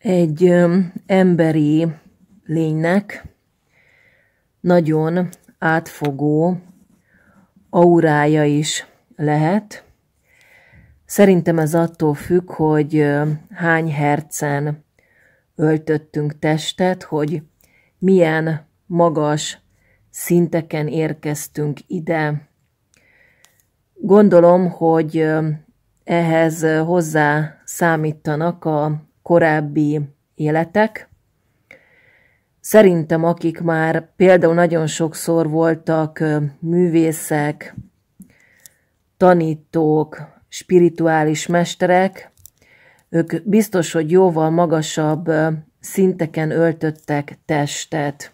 egy emberi lénynek nagyon átfogó aurája is lehet. Szerintem ez attól függ, hogy hány hercen öltöttünk testet, hogy milyen magas szinteken érkeztünk ide. Gondolom, hogy ehhez hozzá számítanak a korábbi életek. Szerintem, akik már például nagyon sokszor voltak művészek, tanítók, spirituális mesterek, ők biztos, hogy jóval magasabb szinteken öltöttek testet.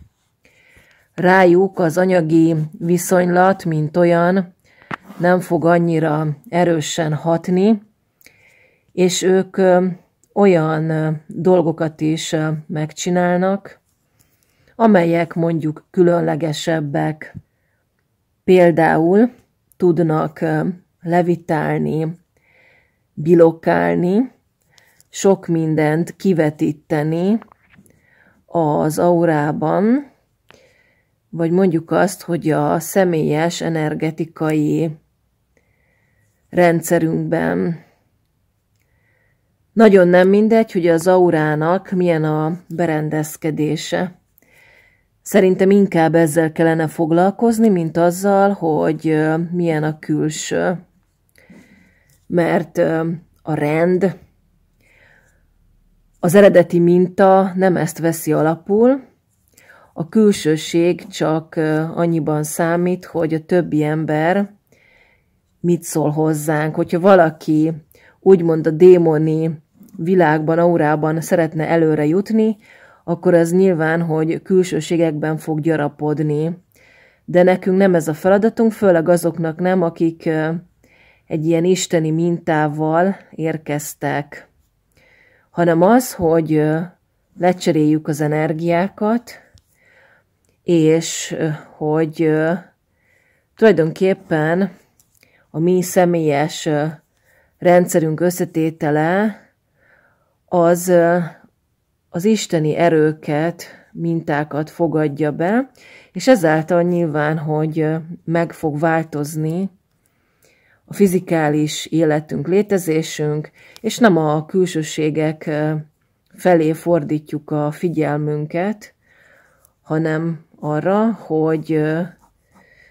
Rájuk az anyagi viszonylat, mint olyan, nem fog annyira erősen hatni, és ők olyan dolgokat is megcsinálnak, amelyek mondjuk különlegesebbek. Például tudnak levitálni, bilokálni, sok mindent kivetíteni az aurában, vagy mondjuk azt, hogy a személyes energetikai rendszerünkben nagyon nem mindegy, hogy az aurának milyen a berendezkedése. Szerintem inkább ezzel kellene foglalkozni, mint azzal, hogy milyen a külső. Mert a rend, az eredeti minta nem ezt veszi alapul, a külsőség csak annyiban számít, hogy a többi ember mit szól hozzánk. Hogyha valaki úgymond a démoni világban, aurában szeretne előre jutni, akkor az nyilván, hogy külsőségekben fog gyarapodni. De nekünk nem ez a feladatunk, főleg azoknak nem, akik egy ilyen isteni mintával érkeztek, hanem az, hogy lecseréljük az energiákat, és hogy tulajdonképpen a mi személyes rendszerünk összetétele az az isteni erőket, mintákat fogadja be, és ezáltal nyilván, hogy meg fog változni a fizikális életünk, létezésünk, és nem a külsőségek felé fordítjuk a figyelmünket, hanem arra, hogy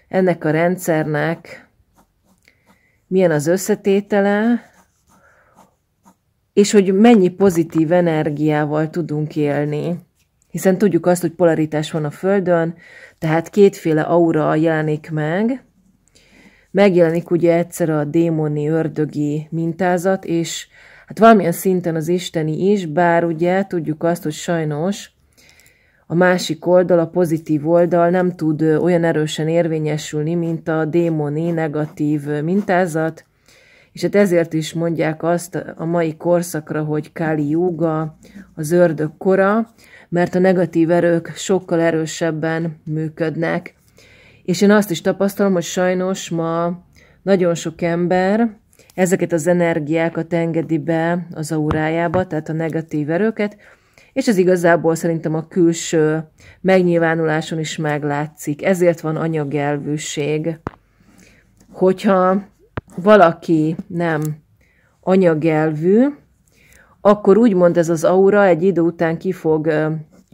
ennek a rendszernek milyen az összetétele, és hogy mennyi pozitív energiával tudunk élni. Hiszen tudjuk azt, hogy polaritás van a Földön, tehát kétféle aura jelenik meg. Megjelenik ugye egyszer a démoni, ördögi mintázat, és hát valamilyen szinten az isteni is, bár ugye tudjuk azt, hogy sajnos a másik oldal, a pozitív oldal nem tud olyan erősen érvényesülni, mint a démoni negatív mintázat, és hát ezért is mondják azt a mai korszakra, hogy Káli Júga, az ördög kora, mert a negatív erők sokkal erősebben működnek. És én azt is tapasztalom, hogy sajnos ma nagyon sok ember ezeket az energiákat engedi be az aurájába, tehát a negatív erőket, és ez igazából szerintem a külső megnyilvánuláson is meglátszik. Ezért van anyagelvűség. Hogyha valaki nem anyagelvű, akkor úgymond ez az aura egy idő után ki fog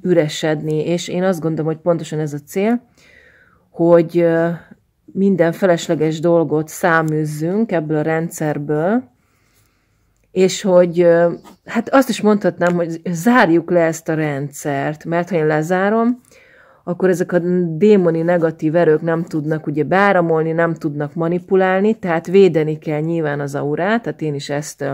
üresedni, és én azt gondolom, hogy pontosan ez a cél, hogy minden felesleges dolgot száműzzünk ebből a rendszerből, és hogy, hát azt is mondhatnám, hogy zárjuk le ezt a rendszert, mert ha én lezárom, akkor ezek a démoni negatív erők nem tudnak ugye beáramolni, nem tudnak manipulálni, tehát védeni kell nyilván az aurát, tehát én is ezt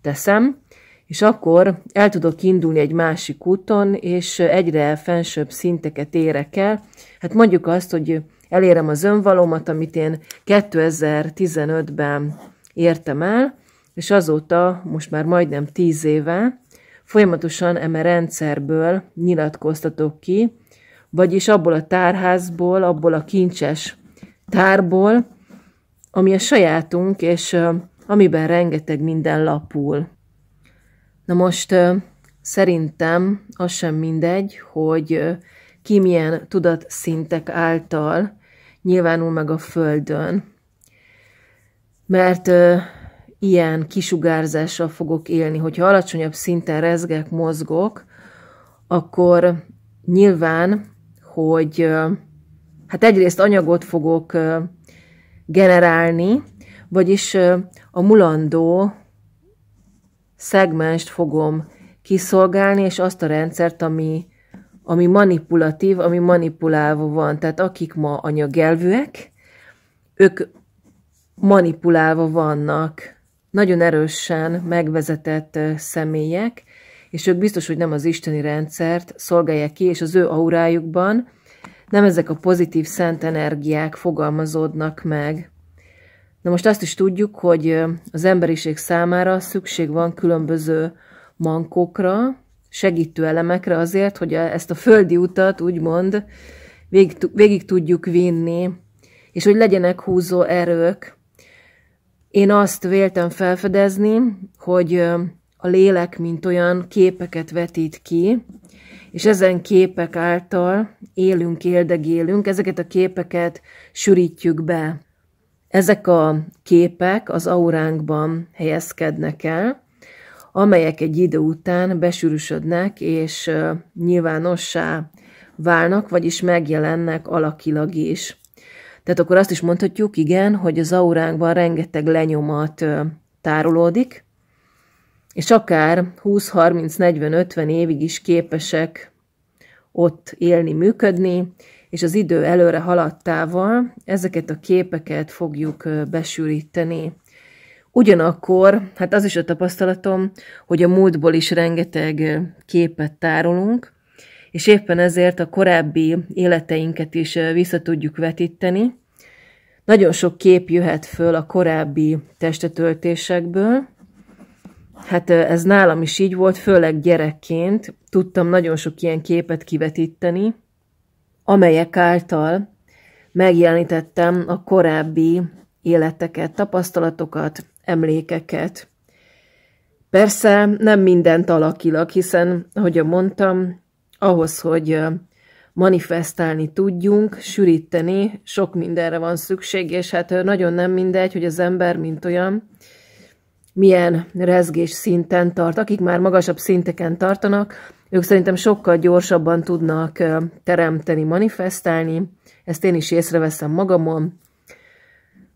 teszem, és akkor el tudok indulni egy másik úton, és egyre fensőbb szinteket érek el. Hát mondjuk azt, hogy elérem az önvalomat, amit én 2015-ben értem el, és azóta, most már majdnem 10 éve, folyamatosan eme rendszerből nyilatkoztatok ki, vagyis abból a tárházból, abból a kincses tárból, ami a sajátunk, és amiben rengeteg minden lapul. Na most szerintem az sem mindegy, hogy ki milyen tudatszintek által nyilvánul meg a Földön. Mert ilyen kisugárzással fogok élni. Hogyha alacsonyabb szinten rezgek, mozgok, akkor nyilván hogy hát egyrészt anyagot fogok generálni, vagyis a mulandó szegmenst fogom kiszolgálni, és azt a rendszert, ami, ami manipulatív, ami manipulálva van. Tehát akik ma anyagelvűek, ők manipulálva vannak, nagyon erősen megvezetett személyek, és ők biztos, hogy nem az isteni rendszert szolgálják ki, és az ő aurájukban nem ezek a pozitív szent energiák fogalmazódnak meg. Na most azt is tudjuk, hogy az emberiség számára szükség van különböző mankokra, segítő elemekre azért, hogy e- ezt a földi utat úgymond végig, végig tudjuk vinni, és hogy legyenek húzó erők. Én azt véltem felfedezni, hogy a lélek, mint olyan képeket vetít ki, és ezen képek által élünk, éldegélünk, ezeket a képeket sűrítjük be. Ezek a képek az auránkban helyezkednek el, amelyek egy idő után besűrűsödnek és nyilvánossá válnak, vagyis megjelennek alakilag is. Tehát akkor azt is mondhatjuk, igen, hogy az auránkban rengeteg lenyomat tárolódik, és akár 20-30-40-50 évig is képesek ott élni, működni, és az idő előre haladtával ezeket a képeket fogjuk besűríteni. Ugyanakkor, hát az is a tapasztalatom, hogy a múltból is rengeteg képet tárolunk, és éppen ezért a korábbi életeinket is vissza tudjuk vetíteni. Nagyon sok kép jöhet föl a korábbi testetöltésekből, Hát ez nálam is így volt, főleg gyerekként tudtam nagyon sok ilyen képet kivetíteni, amelyek által megjelenítettem a korábbi életeket, tapasztalatokat, emlékeket. Persze nem mindent alakilag, hiszen, ahogy mondtam, ahhoz, hogy manifestálni tudjunk, sűríteni, sok mindenre van szükség, és hát nagyon nem mindegy, hogy az ember, mint olyan, milyen rezgés szinten tart. Akik már magasabb szinteken tartanak, ők szerintem sokkal gyorsabban tudnak teremteni, manifestálni. Ezt én is észreveszem magamon.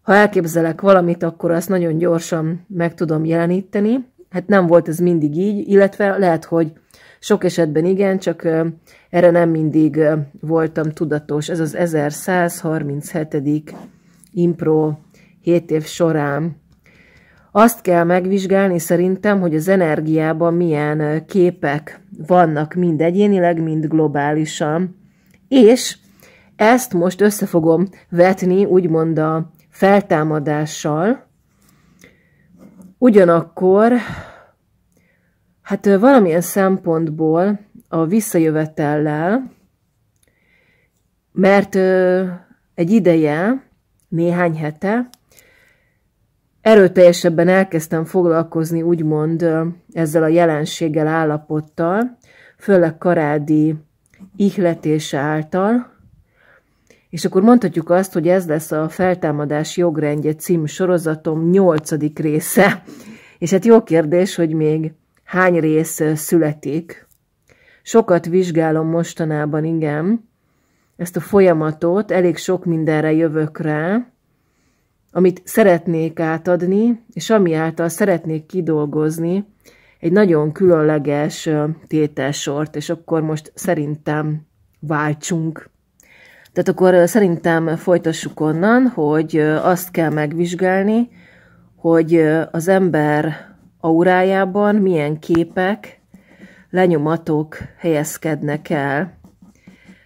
Ha elképzelek valamit, akkor azt nagyon gyorsan meg tudom jeleníteni. Hát nem volt ez mindig így, illetve lehet, hogy sok esetben igen, csak erre nem mindig voltam tudatos. Ez az 1137. impro 7 év során azt kell megvizsgálni szerintem, hogy az energiában milyen képek vannak mind egyénileg, mind globálisan. És ezt most össze fogom vetni, úgymond a feltámadással. Ugyanakkor, hát valamilyen szempontból a visszajövetellel, mert egy ideje, néhány hete, erőteljesebben elkezdtem foglalkozni úgymond ezzel a jelenséggel, állapottal, főleg Karádi ihletése által, és akkor mondhatjuk azt, hogy ez lesz a Feltámadás jogrendje cím sorozatom nyolcadik része. És hát jó kérdés, hogy még hány rész születik. Sokat vizsgálom mostanában, igen, ezt a folyamatot, elég sok mindenre jövök rá, amit szeretnék átadni, és ami által szeretnék kidolgozni egy nagyon különleges tételsort, és akkor most szerintem váltsunk. Tehát akkor szerintem folytassuk onnan, hogy azt kell megvizsgálni, hogy az ember aurájában milyen képek, lenyomatok helyezkednek el.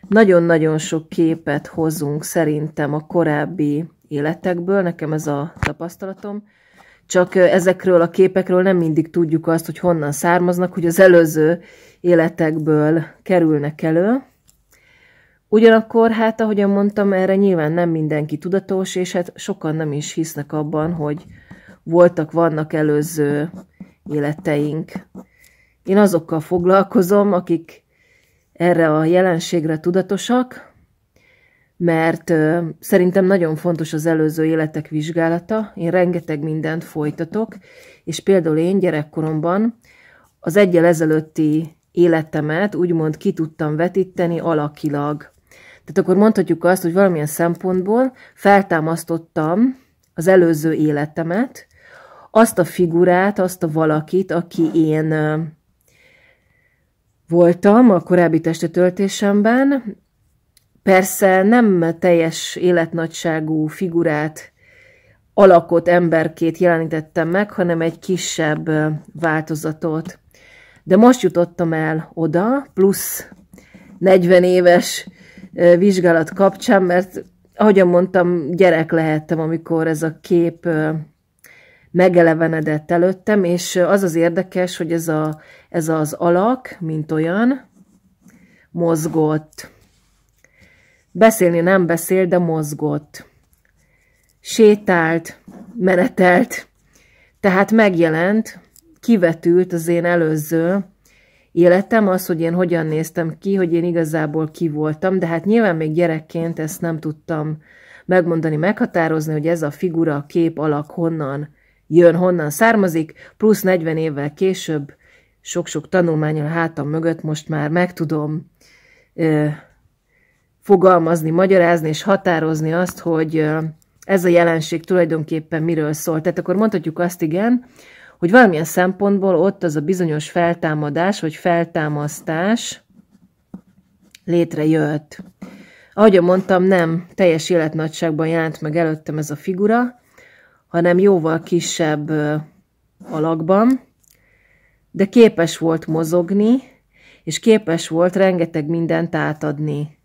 Nagyon-nagyon sok képet hozunk szerintem a korábbi életekből, nekem ez a tapasztalatom, csak ezekről a képekről nem mindig tudjuk azt, hogy honnan származnak, hogy az előző életekből kerülnek elő. Ugyanakkor, hát ahogyan mondtam, erre nyilván nem mindenki tudatos, és hát sokan nem is hisznek abban, hogy voltak, vannak előző életeink. Én azokkal foglalkozom, akik erre a jelenségre tudatosak, mert ö, szerintem nagyon fontos az előző életek vizsgálata. Én rengeteg mindent folytatok, és például én gyerekkoromban az egyel ezelőtti életemet úgymond ki tudtam vetíteni alakilag. Tehát akkor mondhatjuk azt, hogy valamilyen szempontból feltámasztottam az előző életemet, azt a figurát, azt a valakit, aki én voltam a korábbi testetöltésemben, Persze nem teljes életnagyságú figurát, alakot, emberkét jelenítettem meg, hanem egy kisebb változatot. De most jutottam el oda, plusz 40 éves vizsgálat kapcsán, mert ahogyan mondtam, gyerek lehettem, amikor ez a kép megelevenedett előttem, és az az érdekes, hogy ez, a, ez az alak, mint olyan, mozgott. Beszélni nem beszél, de mozgott. Sétált, menetelt, tehát megjelent, kivetült az én előző életem, az, hogy én hogyan néztem ki, hogy én igazából ki voltam, de hát nyilván még gyerekként ezt nem tudtam megmondani, meghatározni, hogy ez a figura, a kép, alak honnan jön, honnan származik, plusz 40 évvel később, sok-sok tanulmányon hátam mögött most már meg tudom fogalmazni, magyarázni és határozni azt, hogy ez a jelenség tulajdonképpen miről szól. Tehát akkor mondhatjuk azt igen, hogy valamilyen szempontból ott az a bizonyos feltámadás vagy feltámasztás létrejött. Ahogy mondtam, nem teljes életnagyságban jelent meg előttem ez a figura, hanem jóval kisebb alakban, de képes volt mozogni, és képes volt rengeteg mindent átadni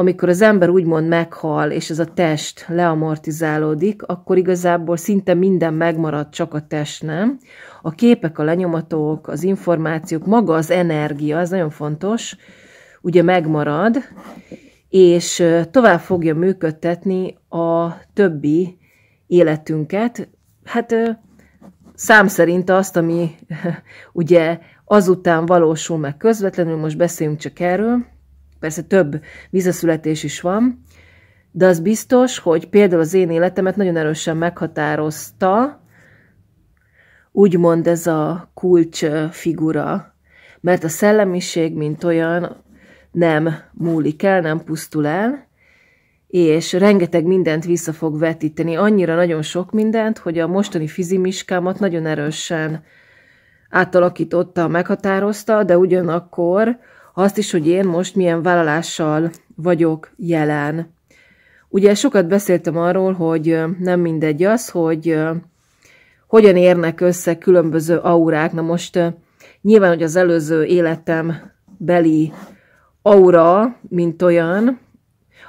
amikor az ember úgymond meghal, és ez a test leamortizálódik, akkor igazából szinte minden megmarad, csak a test nem. A képek, a lenyomatok, az információk, maga az energia, az nagyon fontos, ugye megmarad, és tovább fogja működtetni a többi életünket, hát szám szerint azt, ami ugye azután valósul meg közvetlenül, most beszéljünk csak erről, Persze több visszaszületés is van, de az biztos, hogy például az én életemet nagyon erősen meghatározta, úgymond ez a kulcs figura, mert a szellemiség, mint olyan, nem múlik el, nem pusztul el, és rengeteg mindent vissza fog vetíteni, annyira nagyon sok mindent, hogy a mostani fizimiskámat nagyon erősen átalakította, meghatározta, de ugyanakkor azt is, hogy én most milyen vállalással vagyok jelen. Ugye sokat beszéltem arról, hogy nem mindegy az, hogy hogyan érnek össze különböző aurák. Na most nyilván, hogy az előző életem beli aura, mint olyan,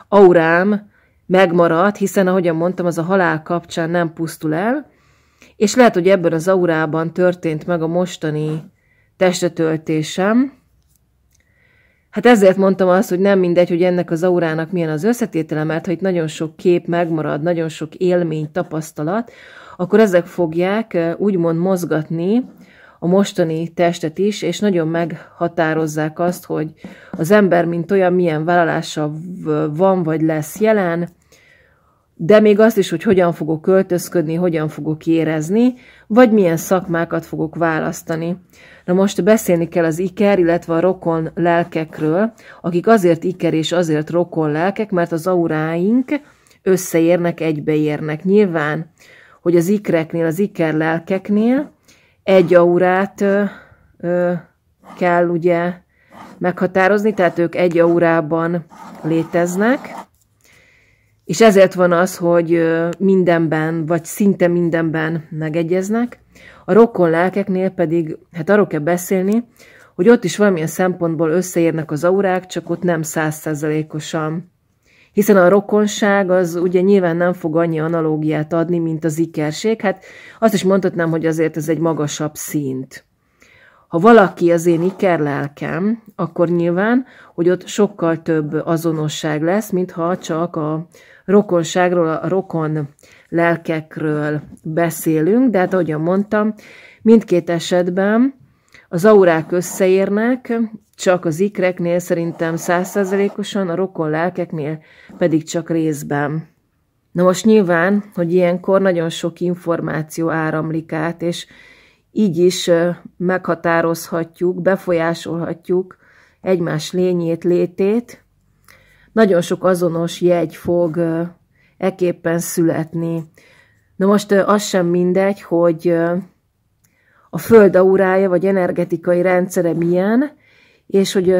aurám megmaradt, hiszen ahogyan mondtam, az a halál kapcsán nem pusztul el, és lehet, hogy ebben az aurában történt meg a mostani testetöltésem, Hát ezért mondtam azt, hogy nem mindegy, hogy ennek az aurának milyen az összetétele, mert ha itt nagyon sok kép megmarad, nagyon sok élmény, tapasztalat, akkor ezek fogják úgymond mozgatni a mostani testet is, és nagyon meghatározzák azt, hogy az ember, mint olyan, milyen vállalása van vagy lesz jelen, de még azt is, hogy hogyan fogok költözködni, hogyan fogok érezni, vagy milyen szakmákat fogok választani. Na most beszélni kell az iker, illetve a rokon lelkekről, akik azért iker és azért rokon lelkek, mert az auráink összeérnek, egybeérnek. Nyilván, hogy az ikreknél, az iker lelkeknél egy aurát ö, ö, kell ugye meghatározni, tehát ők egy aurában léteznek, és ezért van az, hogy mindenben, vagy szinte mindenben megegyeznek. A rokon lelkeknél pedig, hát arról kell beszélni, hogy ott is valamilyen szempontból összeérnek az aurák, csak ott nem százszerzelékosan. Hiszen a rokonság az ugye nyilván nem fog annyi analógiát adni, mint az ikerség. Hát azt is mondhatnám, hogy azért ez egy magasabb szint. Ha valaki az én ikerlelkem, akkor nyilván, hogy ott sokkal több azonosság lesz, mintha csak a rokonságról, a rokon lelkekről beszélünk, de hát ahogyan mondtam, mindkét esetben az aurák összeérnek, csak az ikreknél szerintem százszerzelékosan, a rokon lelkeknél pedig csak részben. Na most nyilván, hogy ilyenkor nagyon sok információ áramlik át, és így is meghatározhatjuk, befolyásolhatjuk egymás lényét, létét. Nagyon sok azonos jegy fog eképpen születni. Na most az sem mindegy, hogy a föld aurája vagy energetikai rendszere milyen, és hogy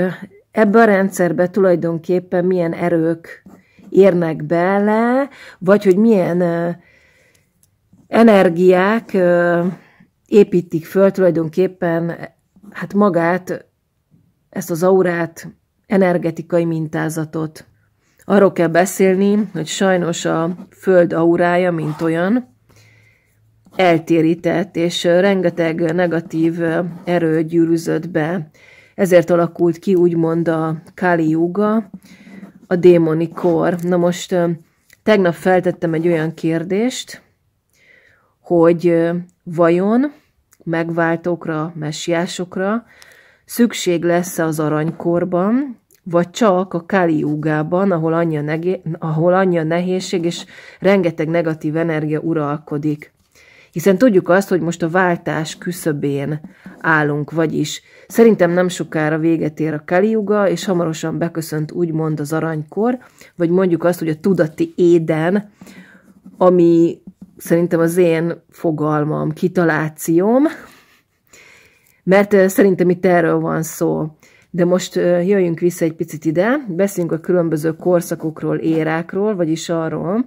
ebbe a rendszerbe tulajdonképpen milyen erők érnek bele, vagy hogy milyen energiák építik föl tulajdonképpen hát magát, ezt az aurát, energetikai mintázatot. Arról kell beszélni, hogy sajnos a föld aurája, mint olyan, eltérített, és rengeteg negatív erő gyűrűzött be. Ezért alakult ki úgymond a Kali Yuga, a démoni kor. Na most tegnap feltettem egy olyan kérdést, hogy vajon megváltókra, messiásokra, szükség lesz az aranykorban, vagy csak a Kaliúgában, ahol anyja, negé, ahol anyja nehézség és rengeteg negatív energia uralkodik. Hiszen tudjuk azt, hogy most a váltás küszöbén állunk, vagyis szerintem nem sokára véget ér a Kaliuga, és hamarosan beköszönt úgymond az aranykor, vagy mondjuk azt, hogy a tudati éden, ami szerintem az én fogalmam, kitalációm, mert szerintem itt erről van szó. De most jöjjünk vissza egy picit ide, beszéljünk a különböző korszakokról, érákról, vagyis arról,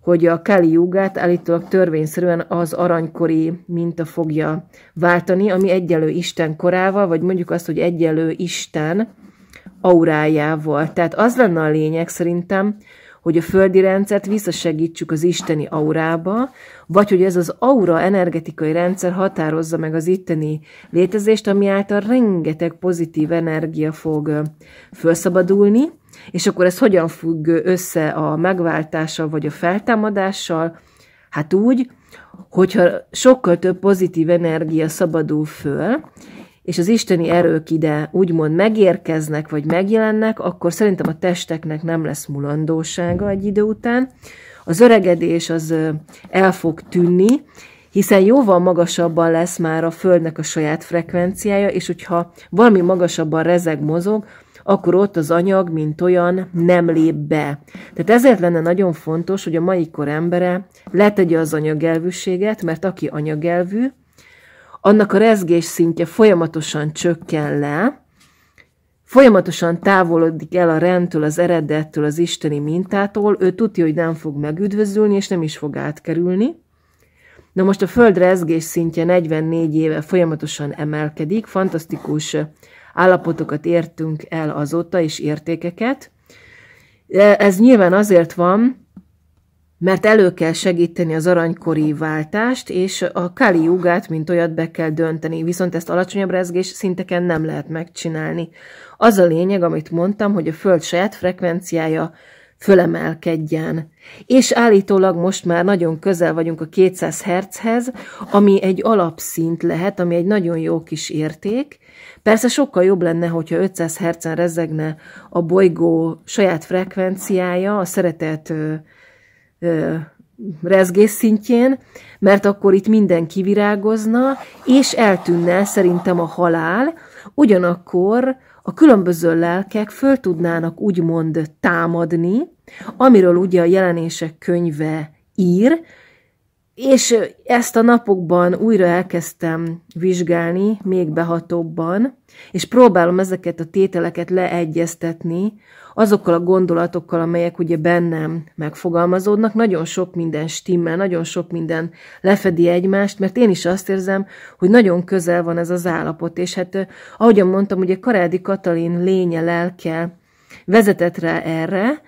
hogy a Kali jugát állítólag törvényszerűen az aranykori minta fogja váltani, ami egyelő Isten korával, vagy mondjuk azt, hogy egyelő Isten aurájával. Tehát az lenne a lényeg szerintem, hogy a földi rendszert visszasegítsük az isteni aurába, vagy hogy ez az aura energetikai rendszer határozza meg az itteni létezést, ami által rengeteg pozitív energia fog felszabadulni, és akkor ez hogyan függ össze a megváltással vagy a feltámadással? Hát úgy, hogyha sokkal több pozitív energia szabadul föl, és az isteni erők ide úgymond megérkeznek, vagy megjelennek, akkor szerintem a testeknek nem lesz mulandósága egy idő után. Az öregedés az el fog tűnni, hiszen jóval magasabban lesz már a Földnek a saját frekvenciája, és hogyha valami magasabban rezeg, mozog, akkor ott az anyag, mint olyan, nem lép be. Tehát ezért lenne nagyon fontos, hogy a mai kor embere letegye az anyagelvűséget, mert aki anyagelvű, annak a rezgés szintje folyamatosan csökken le, folyamatosan távolodik el a rendtől, az eredettől, az isteni mintától, ő tudja, hogy nem fog megüdvözülni, és nem is fog átkerülni. Na most a Föld rezgés szintje 44 éve folyamatosan emelkedik, fantasztikus állapotokat értünk el azóta, és értékeket. E, ez nyilván azért van, mert elő kell segíteni az aranykori váltást, és a kali jugát, mint olyat be kell dönteni, viszont ezt alacsonyabb rezgés szinteken nem lehet megcsinálni. Az a lényeg, amit mondtam, hogy a Föld saját frekvenciája fölemelkedjen. És állítólag most már nagyon közel vagyunk a 200 hz-hez, ami egy alapszint lehet, ami egy nagyon jó kis érték. Persze sokkal jobb lenne, hogyha 500 Hz-en rezegne a bolygó saját frekvenciája, a szeretett rezgés szintjén, mert akkor itt minden kivirágozna, és eltűnne szerintem a halál, ugyanakkor a különböző lelkek föl tudnának úgymond támadni, amiről ugye a jelenések könyve ír, és ezt a napokban újra elkezdtem vizsgálni, még behatóbban, és próbálom ezeket a tételeket leegyeztetni azokkal a gondolatokkal, amelyek ugye bennem megfogalmazódnak, nagyon sok minden stimmel, nagyon sok minden lefedi egymást, mert én is azt érzem, hogy nagyon közel van ez az állapot, és hát ahogyan mondtam, ugye Karádi Katalin lénye, lelke vezetett rá erre,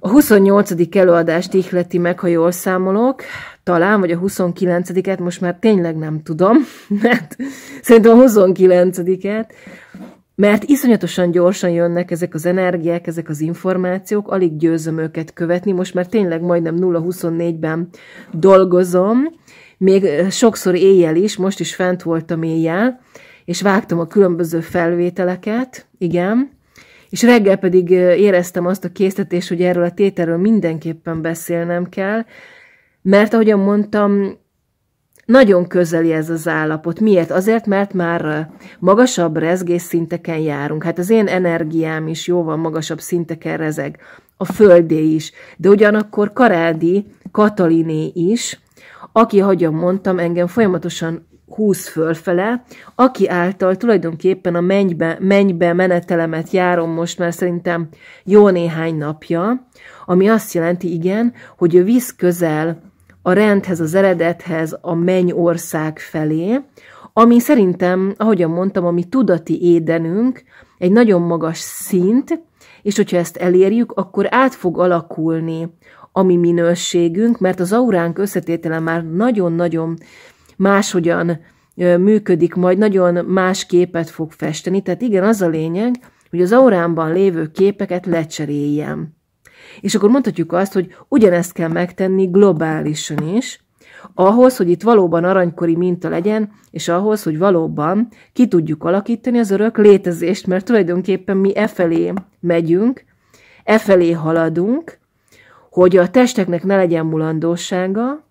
a 28. előadást ihleti meg, ha jól számolok, talán, vagy a 29-et, most már tényleg nem tudom, mert szerintem a 29-et, mert iszonyatosan gyorsan jönnek ezek az energiák, ezek az információk, alig győzöm őket követni, most már tényleg majdnem 0-24-ben dolgozom, még sokszor éjjel is, most is fent voltam éjjel, és vágtam a különböző felvételeket, igen, és reggel pedig éreztem azt a késztetést, hogy erről a tételről mindenképpen beszélnem kell, mert ahogyan mondtam, nagyon közeli ez az állapot. Miért? Azért, mert már magasabb rezgésszinteken járunk. Hát az én energiám is jóval magasabb szinteken rezeg. A földé is. De ugyanakkor Karádi Kataliné is, aki, ahogyan mondtam, engem folyamatosan húz fölfele, aki által tulajdonképpen a mennybe, mennybe menetelemet járom most mert szerintem jó néhány napja, ami azt jelenti, igen, hogy ő visz közel a rendhez, az eredethez, a mennyország felé, ami szerintem, ahogyan mondtam, ami tudati édenünk, egy nagyon magas szint, és hogyha ezt elérjük, akkor át fog alakulni a mi minőségünk, mert az auránk összetétele már nagyon-nagyon máshogyan működik, majd nagyon más képet fog festeni. Tehát igen, az a lényeg, hogy az aurámban lévő képeket lecseréljem. És akkor mondhatjuk azt, hogy ugyanezt kell megtenni globálisan is, ahhoz, hogy itt valóban aranykori minta legyen, és ahhoz, hogy valóban ki tudjuk alakítani az örök létezést, mert tulajdonképpen mi e felé megyünk, e felé haladunk, hogy a testeknek ne legyen mulandósága,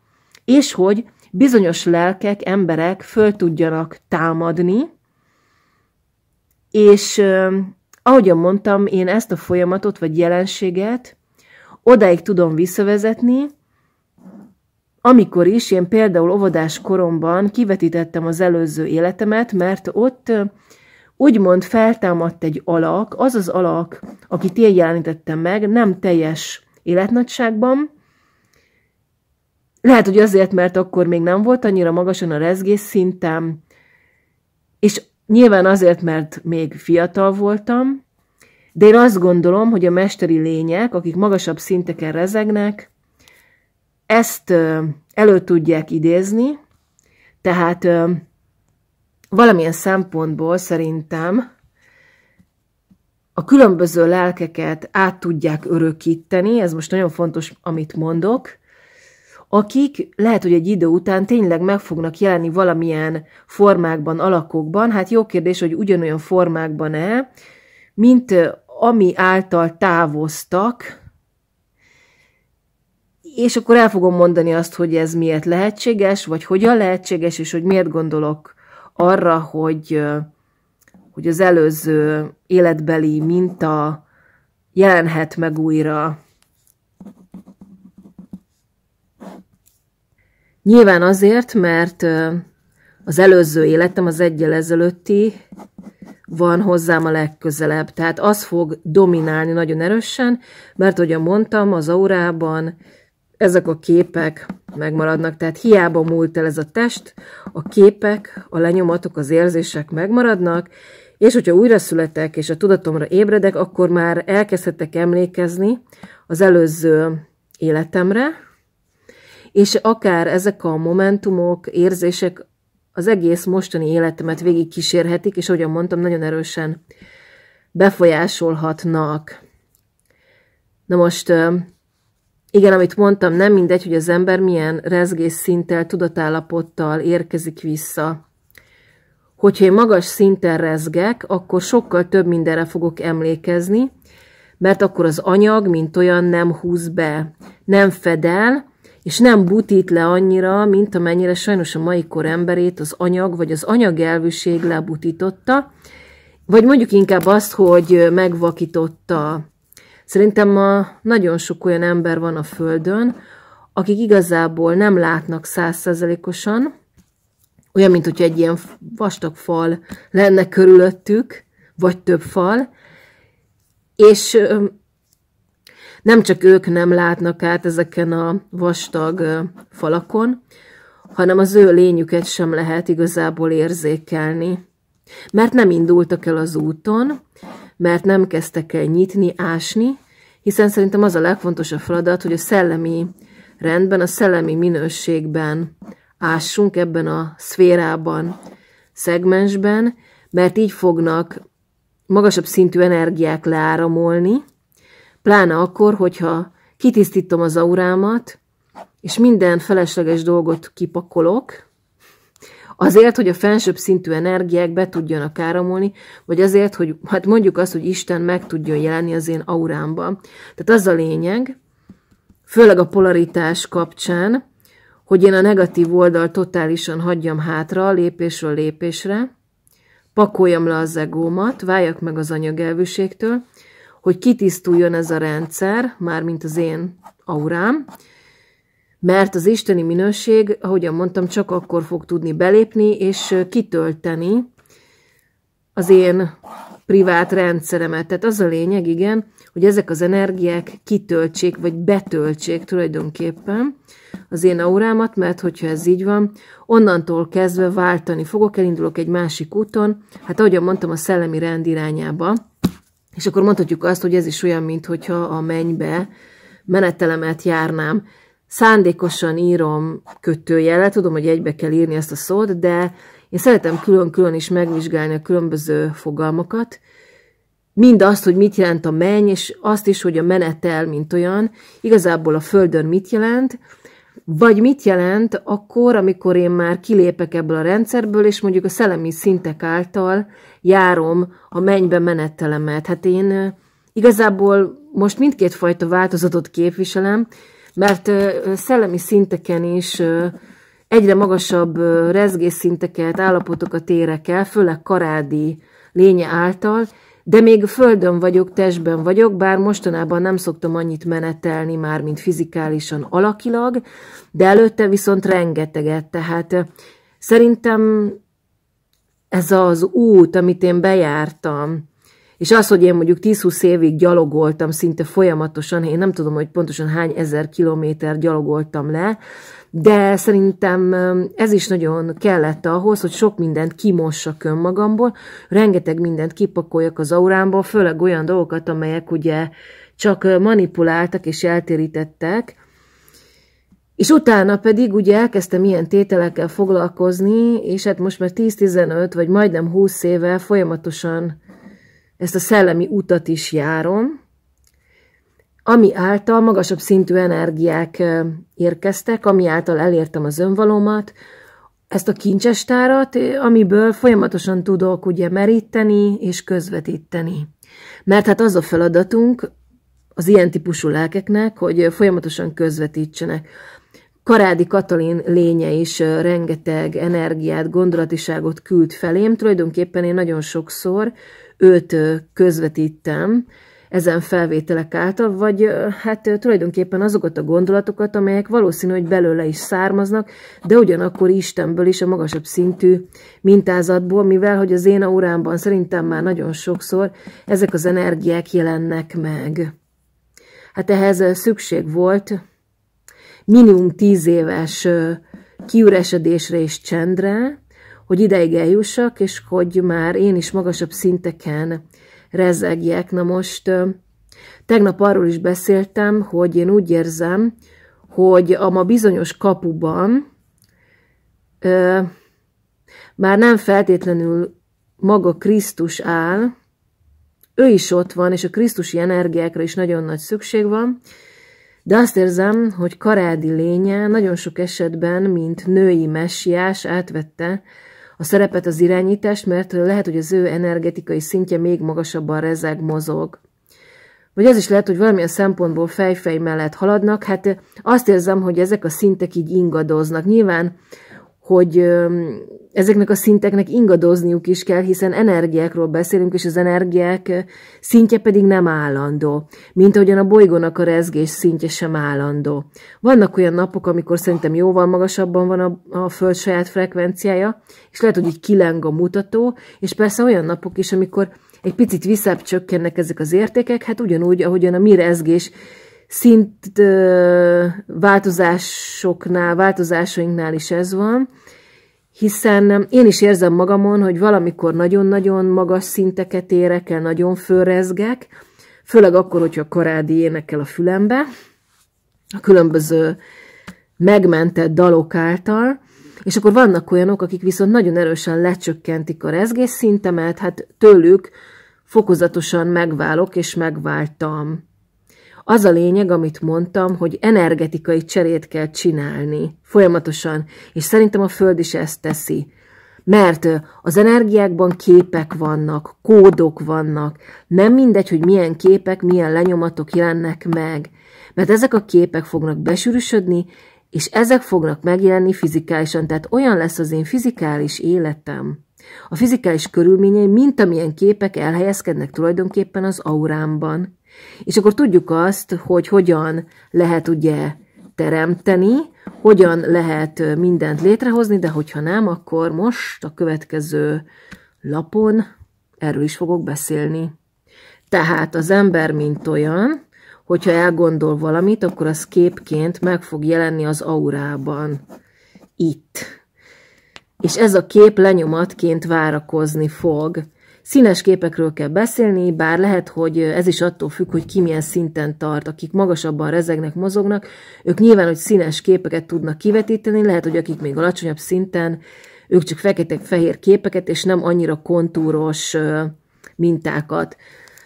és hogy bizonyos lelkek, emberek föl tudjanak támadni, és ahogyan mondtam, én ezt a folyamatot vagy jelenséget odáig tudom visszavezetni, amikor is én például óvodás koromban kivetítettem az előző életemet, mert ott úgymond feltámadt egy alak, az az alak, akit én jelenítettem meg, nem teljes életnagyságban, lehet, hogy azért, mert akkor még nem volt annyira magasan a rezgés szintem, és nyilván azért, mert még fiatal voltam, de én azt gondolom, hogy a mesteri lények, akik magasabb szinteken rezegnek, ezt elő tudják idézni, tehát valamilyen szempontból szerintem a különböző lelkeket át tudják örökíteni, ez most nagyon fontos, amit mondok, akik lehet, hogy egy idő után tényleg meg fognak jelenni valamilyen formákban, alakokban. Hát jó kérdés, hogy ugyanolyan formákban-e, mint ami által távoztak, és akkor el fogom mondani azt, hogy ez miért lehetséges, vagy hogyan lehetséges, és hogy miért gondolok arra, hogy, hogy az előző életbeli minta jelenhet meg újra. Nyilván azért, mert az előző életem, az egyel ezelőtti, van hozzám a legközelebb. Tehát az fog dominálni nagyon erősen, mert ahogy mondtam, az aurában ezek a képek megmaradnak, tehát hiába múlt el ez a test, a képek, a lenyomatok, az érzések megmaradnak, és hogyha újra születek, és a tudatomra ébredek, akkor már elkezdhetek emlékezni az előző életemre, és akár ezek a momentumok, érzések az egész mostani életemet végig kísérhetik, és ahogyan mondtam, nagyon erősen befolyásolhatnak. Na most, igen, amit mondtam, nem mindegy, hogy az ember milyen rezgés szinttel, tudatállapottal érkezik vissza. Hogyha én magas szinten rezgek, akkor sokkal több mindenre fogok emlékezni, mert akkor az anyag, mint olyan nem húz be, nem fedel, és nem butít le annyira, mint amennyire sajnos a mai kor emberét az anyag vagy az anyagelvűség lebutította, vagy mondjuk inkább azt, hogy megvakította. Szerintem ma nagyon sok olyan ember van a Földön, akik igazából nem látnak százszerzelékosan, olyan, mint hogy egy ilyen vastag fal lenne körülöttük, vagy több fal, és nem csak ők nem látnak át ezeken a vastag falakon, hanem az ő lényüket sem lehet igazából érzékelni. Mert nem indultak el az úton, mert nem kezdtek el nyitni, ásni, hiszen szerintem az a legfontosabb feladat, hogy a szellemi rendben, a szellemi minőségben ássunk ebben a szférában, szegmensben, mert így fognak magasabb szintű energiák leáramolni, Pláne akkor, hogyha kitisztítom az aurámat, és minden felesleges dolgot kipakolok, azért, hogy a felsőbb szintű energiák be tudjanak áramolni, vagy azért, hogy hát mondjuk azt, hogy Isten meg tudjon jelenni az én aurámban. Tehát az a lényeg, főleg a polaritás kapcsán, hogy én a negatív oldal totálisan hagyjam hátra, lépésről lépésre, pakoljam le az egómat, váljak meg az anyagelvűségtől, hogy kitisztuljon ez a rendszer, mármint az én aurám, mert az isteni minőség, ahogyan mondtam, csak akkor fog tudni belépni és kitölteni az én privát rendszeremet. Tehát az a lényeg, igen, hogy ezek az energiák kitöltsék, vagy betöltsék tulajdonképpen az én aurámat, mert hogyha ez így van, onnantól kezdve váltani fogok, elindulok egy másik úton, hát ahogyan mondtam, a szellemi rend irányába, és akkor mondhatjuk azt, hogy ez is olyan, mintha a mennybe menetelemet járnám. Szándékosan írom kötőjelet, tudom, hogy egybe kell írni ezt a szót, de én szeretem külön-külön is megvizsgálni a különböző fogalmakat, mind azt, hogy mit jelent a menny, és azt is, hogy a menetel, mint olyan, igazából a Földön mit jelent, vagy mit jelent akkor, amikor én már kilépek ebből a rendszerből, és mondjuk a szellemi szintek által járom a mennybe menetelemet. Hát én igazából most mindkét fajta változatot képviselem, mert szellemi szinteken is egyre magasabb rezgésszinteket, állapotokat érek el, főleg karádi lénye által, de még földön vagyok, testben vagyok, bár mostanában nem szoktam annyit menetelni már, mint fizikálisan alakilag, de előtte viszont rengeteget, tehát eh, szerintem ez az út, amit én bejártam, és az, hogy én mondjuk 10-20 évig gyalogoltam szinte folyamatosan, én nem tudom, hogy pontosan hány ezer kilométer gyalogoltam le, de szerintem ez is nagyon kellett ahhoz, hogy sok mindent kimossak önmagamból, rengeteg mindent kipakoljak az aurámból, főleg olyan dolgokat, amelyek ugye csak manipuláltak és eltérítettek, és utána pedig ugye elkezdtem ilyen tételekkel foglalkozni, és hát most már 10-15 vagy majdnem 20 éve folyamatosan ezt a szellemi utat is járom, ami által magasabb szintű energiák érkeztek, ami által elértem az önvalomat, ezt a kincsestárat, amiből folyamatosan tudok ugye meríteni és közvetíteni. Mert hát az a feladatunk az ilyen típusú lelkeknek, hogy folyamatosan közvetítsenek. Karádi Katalin lénye is rengeteg energiát, gondolatiságot küld felém. Tulajdonképpen én nagyon sokszor őt közvetítem, ezen felvételek által, vagy hát tulajdonképpen azokat a gondolatokat, amelyek valószínű, hogy belőle is származnak, de ugyanakkor Istenből is a magasabb szintű mintázatból, mivel hogy az én órámban szerintem már nagyon sokszor ezek az energiák jelennek meg. Hát ehhez szükség volt minimum tíz éves kiüresedésre és csendre, hogy ideig eljussak, és hogy már én is magasabb szinteken rezegjek. Na most tegnap arról is beszéltem, hogy én úgy érzem, hogy a ma bizonyos kapuban ö, már nem feltétlenül maga Krisztus áll, ő is ott van, és a krisztusi energiákra is nagyon nagy szükség van, de azt érzem, hogy karádi lénye nagyon sok esetben, mint női messiás átvette a szerepet az irányítás, mert lehet, hogy az ő energetikai szintje még magasabban rezeg, mozog. Vagy az is lehet, hogy valamilyen szempontból fejfej mellett haladnak. Hát azt érzem, hogy ezek a szintek így ingadoznak. Nyilván hogy ezeknek a szinteknek ingadozniuk is kell, hiszen energiákról beszélünk, és az energiák szintje pedig nem állandó, mint ahogyan a bolygónak a rezgés szintje sem állandó. Vannak olyan napok, amikor szerintem jóval magasabban van a, a Föld saját frekvenciája, és lehet, hogy így kileng a mutató, és persze olyan napok is, amikor egy picit visszább csökkennek ezek az értékek, hát ugyanúgy, ahogyan a mi rezgés szint változásoknál, változásainknál is ez van, hiszen én is érzem magamon, hogy valamikor nagyon-nagyon magas szinteket érek el, nagyon fölrezgek, főleg akkor, hogyha korádi énekel a fülembe, a különböző megmentett dalok által, és akkor vannak olyanok, akik viszont nagyon erősen lecsökkentik a rezgésszintemet, hát tőlük fokozatosan megválok és megváltam. Az a lényeg, amit mondtam, hogy energetikai cserét kell csinálni folyamatosan, és szerintem a Föld is ezt teszi. Mert az energiákban képek vannak, kódok vannak. Nem mindegy, hogy milyen képek, milyen lenyomatok jelennek meg. Mert ezek a képek fognak besűrűsödni, és ezek fognak megjelenni fizikálisan, tehát olyan lesz az én fizikális életem. A fizikális körülményei, mint amilyen képek elhelyezkednek tulajdonképpen az aurámban. És akkor tudjuk azt, hogy hogyan lehet ugye teremteni, hogyan lehet mindent létrehozni, de hogyha nem, akkor most a következő lapon erről is fogok beszélni. Tehát az ember, mint olyan, hogyha elgondol valamit, akkor az képként meg fog jelenni az aurában. Itt. És ez a kép lenyomatként várakozni fog. Színes képekről kell beszélni, bár lehet, hogy ez is attól függ, hogy ki milyen szinten tart. Akik magasabban rezegnek, mozognak, ők nyilván, hogy színes képeket tudnak kivetíteni, lehet, hogy akik még alacsonyabb szinten, ők csak fekete-fehér képeket, és nem annyira kontúros mintákat.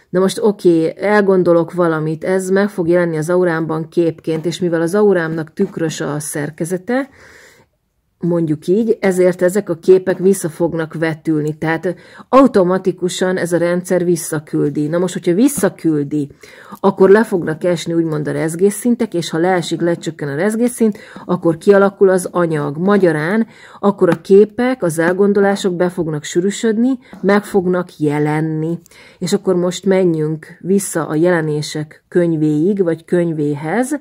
Na most oké, okay, elgondolok valamit, ez meg fog jelenni az aurámban képként, és mivel az aurámnak tükrös a szerkezete, mondjuk így, ezért ezek a képek vissza fognak vetülni, tehát automatikusan ez a rendszer visszaküldi. Na most, hogyha visszaküldi, akkor le fognak esni úgymond a rezgésszintek, és ha leesik, lecsökken a rezgésszint, akkor kialakul az anyag. Magyarán, akkor a képek, az elgondolások be fognak sűrűsödni, meg fognak jelenni. És akkor most menjünk vissza a jelenések könyvéig, vagy könyvéhez,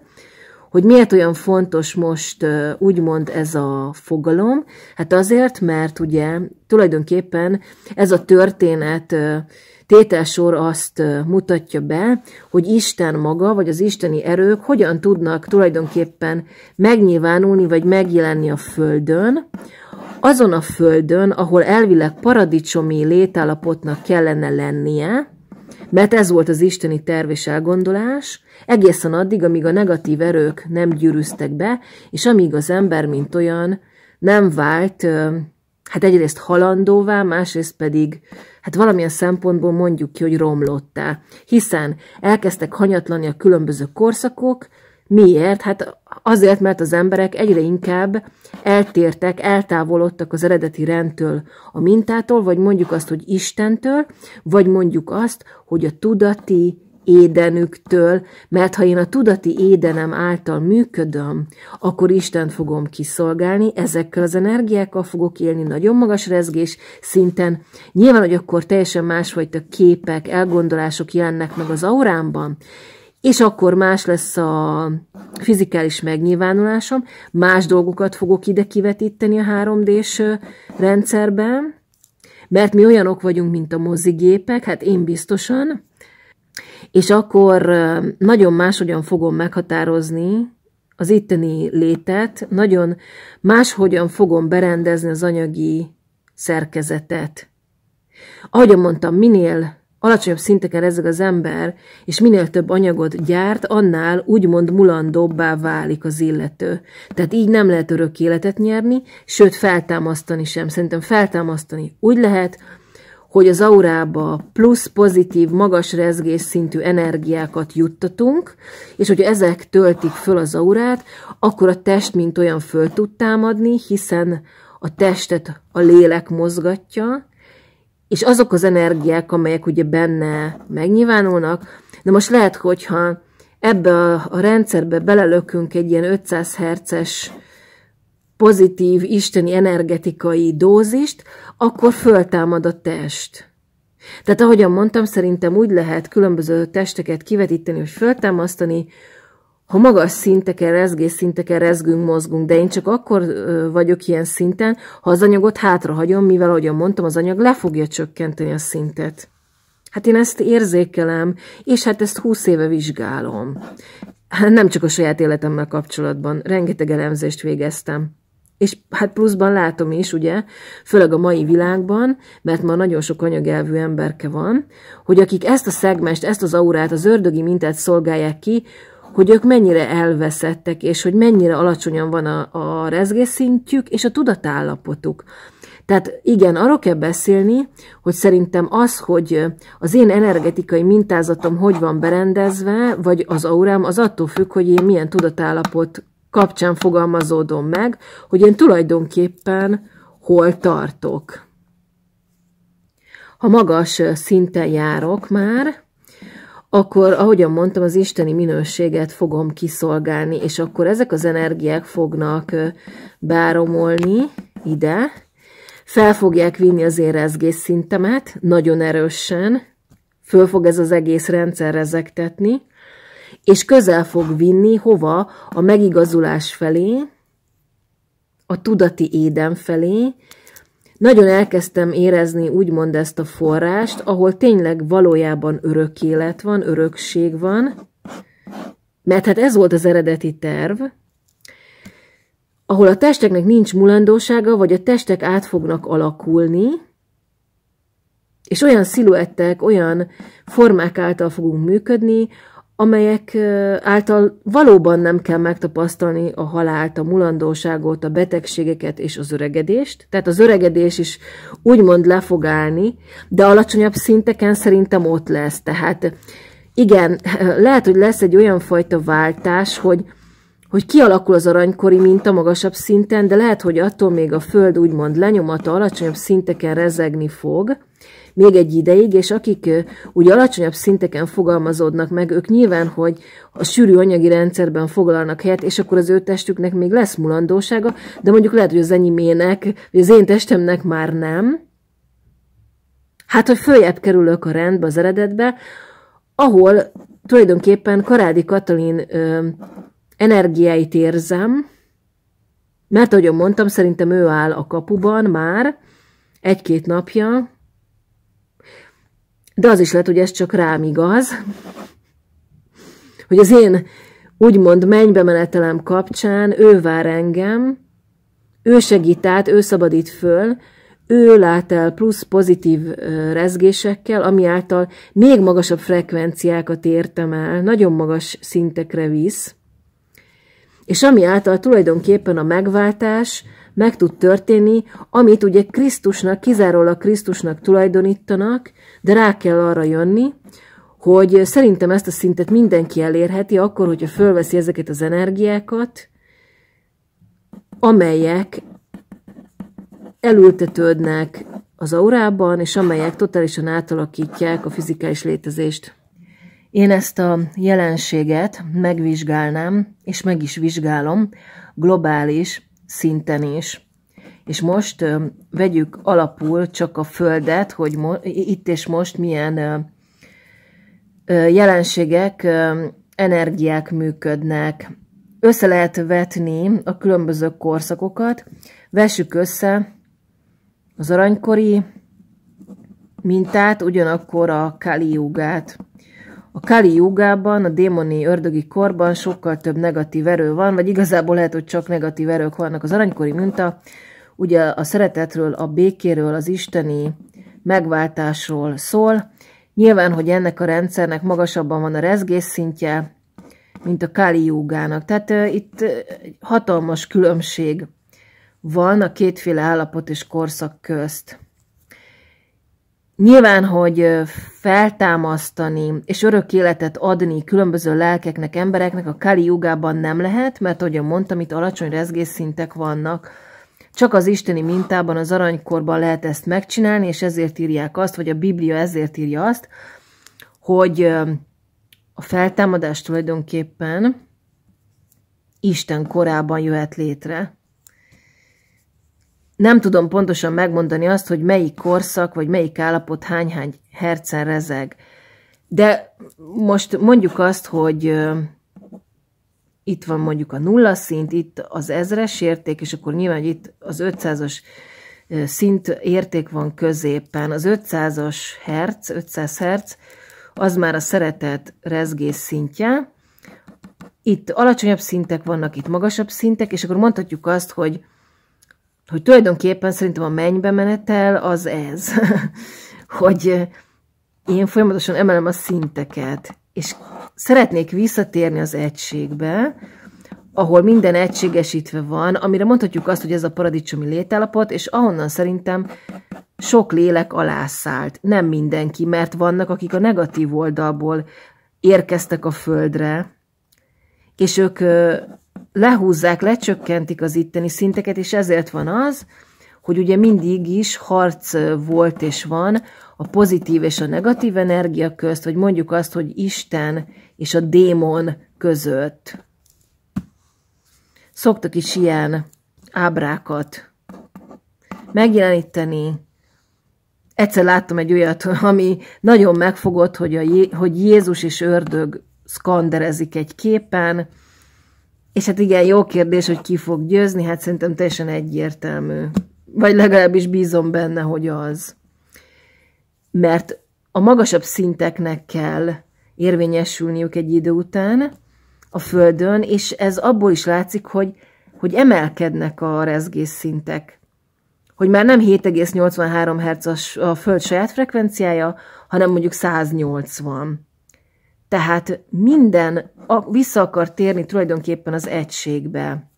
hogy miért olyan fontos most úgymond ez a fogalom? Hát azért, mert ugye tulajdonképpen ez a történet tételsor azt mutatja be, hogy Isten maga, vagy az isteni erők hogyan tudnak tulajdonképpen megnyilvánulni, vagy megjelenni a Földön, azon a Földön, ahol elvileg paradicsomi létállapotnak kellene lennie, mert ez volt az isteni terv és elgondolás, egészen addig, amíg a negatív erők nem gyűrűztek be, és amíg az ember, mint olyan, nem vált, hát egyrészt halandóvá, másrészt pedig, hát valamilyen szempontból mondjuk ki, hogy romlottá. Hiszen elkezdtek hanyatlani a különböző korszakok, miért? Hát Azért, mert az emberek egyre inkább eltértek, eltávolodtak az eredeti rendtől, a mintától, vagy mondjuk azt, hogy Istentől, vagy mondjuk azt, hogy a tudati édenüktől, mert ha én a tudati édenem által működöm, akkor Isten fogom kiszolgálni, ezekkel az energiákkal fogok élni nagyon magas rezgés szinten. Nyilván, hogy akkor teljesen másfajta képek, elgondolások jelennek meg az aurámban, és akkor más lesz a fizikális megnyilvánulásom, más dolgokat fogok ide kivetíteni a 3D-s rendszerben, mert mi olyanok vagyunk, mint a mozigépek, hát én biztosan, és akkor nagyon máshogyan fogom meghatározni az itteni létet, nagyon máshogyan fogom berendezni az anyagi szerkezetet. Ahogy mondtam, minél alacsonyabb szinteken rezeg az ember, és minél több anyagot gyárt, annál úgymond mulandóbbá válik az illető. Tehát így nem lehet örök életet nyerni, sőt feltámasztani sem. Szerintem feltámasztani úgy lehet, hogy az aurába plusz pozitív, magas rezgés szintű energiákat juttatunk, és hogyha ezek töltik föl az aurát, akkor a test mint olyan föl tud támadni, hiszen a testet a lélek mozgatja, és azok az energiák, amelyek ugye benne megnyilvánulnak, de most lehet, hogyha ebbe a, a rendszerbe belelökünk egy ilyen 500 herces pozitív, isteni energetikai dózist, akkor föltámad a test. Tehát ahogyan mondtam, szerintem úgy lehet különböző testeket kivetíteni, hogy föltámasztani, ha magas szinteken, rezgés szinteken rezgünk, mozgunk, de én csak akkor vagyok ilyen szinten, ha az anyagot hátrahagyom, mivel, ahogyan mondtam, az anyag le fogja csökkenteni a szintet. Hát én ezt érzékelem, és hát ezt húsz éve vizsgálom. Hát nem csak a saját életemmel kapcsolatban, rengeteg elemzést végeztem. És hát pluszban látom is, ugye, főleg a mai világban, mert ma nagyon sok anyagelvű emberke van, hogy akik ezt a szegmest, ezt az aurát, az ördögi mintát szolgálják ki, hogy ők mennyire elveszettek, és hogy mennyire alacsonyan van a, a rezgésszintjük és a tudatállapotuk. Tehát igen, arról kell beszélni, hogy szerintem az, hogy az én energetikai mintázatom hogy van berendezve, vagy az aurám, az attól függ, hogy én milyen tudatállapot kapcsán fogalmazódom meg, hogy én tulajdonképpen hol tartok. Ha magas szinten járok már, akkor, ahogyan mondtam, az isteni minőséget fogom kiszolgálni, és akkor ezek az energiák fognak báromolni ide, fel fogják vinni az érezgés szintemet nagyon erősen, föl fog ez az egész rendszer rezegtetni, és közel fog vinni hova? A megigazulás felé, a tudati éden felé, nagyon elkezdtem érezni úgymond ezt a forrást, ahol tényleg valójában örök élet van, örökség van, mert hát ez volt az eredeti terv, ahol a testeknek nincs mulandósága, vagy a testek át fognak alakulni, és olyan sziluettek, olyan formák által fogunk működni, amelyek által valóban nem kell megtapasztalni a halált, a mulandóságot, a betegségeket és az öregedést. Tehát az öregedés is úgymond le fog állni, de alacsonyabb szinteken szerintem ott lesz. Tehát igen, lehet, hogy lesz egy olyan fajta váltás, hogy, hogy kialakul az aranykori minta magasabb szinten, de lehet, hogy attól még a Föld úgymond lenyomata alacsonyabb szinteken rezegni fog, még egy ideig, és akik úgy alacsonyabb szinteken fogalmazódnak meg, ők nyilván, hogy a sűrű anyagi rendszerben foglalnak helyet, és akkor az ő testüknek még lesz mulandósága, de mondjuk lehet, hogy az enyémének, vagy az én testemnek már nem. Hát, hogy följebb kerülök a rendbe, az eredetbe, ahol tulajdonképpen Karádi Katalin ö, energiáit érzem, mert ahogy mondtam, szerintem ő áll a kapuban már egy-két napja, de az is lehet, hogy ez csak rám igaz, hogy az én úgymond mennybe menetelem kapcsán ő vár engem, ő segít át, ő szabadít föl, ő lát el plusz pozitív rezgésekkel, ami által még magasabb frekvenciákat értem el, nagyon magas szintekre visz, és ami által tulajdonképpen a megváltás, meg tud történni, amit ugye Krisztusnak, kizárólag Krisztusnak tulajdonítanak, de rá kell arra jönni, hogy szerintem ezt a szintet mindenki elérheti, akkor, hogyha fölveszi ezeket az energiákat, amelyek elültetődnek az aurában, és amelyek totálisan átalakítják a fizikális létezést. Én ezt a jelenséget megvizsgálnám, és meg is vizsgálom globális szinten is. És most ö, vegyük alapul csak a Földet, hogy mo- itt és most milyen ö, ö, jelenségek, ö, energiák működnek. Össze lehet vetni a különböző korszakokat, vessük össze az aranykori mintát, ugyanakkor a kaliugát. A Kali jugában, a démoni ördögi korban sokkal több negatív erő van, vagy igazából lehet, hogy csak negatív erők vannak. Az aranykori minta ugye a szeretetről, a békéről, az isteni megváltásról szól. Nyilván, hogy ennek a rendszernek magasabban van a rezgés szintje, mint a Kali jugának. Tehát uh, itt uh, hatalmas különbség van a kétféle állapot és korszak közt. Nyilván, hogy feltámasztani és örök életet adni különböző lelkeknek, embereknek a Kali jugában nem lehet, mert ahogy mondtam, itt alacsony rezgésszintek vannak. Csak az isteni mintában, az aranykorban lehet ezt megcsinálni, és ezért írják azt, vagy a Biblia ezért írja azt, hogy a feltámadás tulajdonképpen Isten korában jöhet létre. Nem tudom pontosan megmondani azt, hogy melyik korszak, vagy melyik állapot hány-hány hercen rezeg. De most mondjuk azt, hogy itt van mondjuk a nulla szint, itt az ezres érték, és akkor nyilván itt az 500-as szint érték van középen. Az 500-as herc, 500 herc, az már a szeretet rezgés szintje. Itt alacsonyabb szintek vannak, itt magasabb szintek, és akkor mondhatjuk azt, hogy hogy tulajdonképpen szerintem a mennybe menetel az ez, hogy én folyamatosan emelem a szinteket, és szeretnék visszatérni az egységbe, ahol minden egységesítve van, amire mondhatjuk azt, hogy ez a paradicsomi létállapot, és ahonnan szerintem sok lélek alászállt. Nem mindenki, mert vannak, akik a negatív oldalból érkeztek a földre, és ők lehúzzák, lecsökkentik az itteni szinteket, és ezért van az, hogy ugye mindig is harc volt és van a pozitív és a negatív energia közt, vagy mondjuk azt, hogy Isten és a démon között. Szoktak is ilyen ábrákat megjeleníteni. Egyszer láttam egy olyat, ami nagyon megfogott, hogy, a Jé- hogy Jézus és ördög szkanderezik egy képen, és hát igen, jó kérdés, hogy ki fog győzni, hát szerintem teljesen egyértelmű. Vagy legalábbis bízom benne, hogy az. Mert a magasabb szinteknek kell érvényesülniük egy idő után a Földön, és ez abból is látszik, hogy, hogy emelkednek a rezgés szintek, Hogy már nem 7,83 Hz a Föld saját frekvenciája, hanem mondjuk 180. Tehát minden a, vissza akar térni tulajdonképpen az egységbe.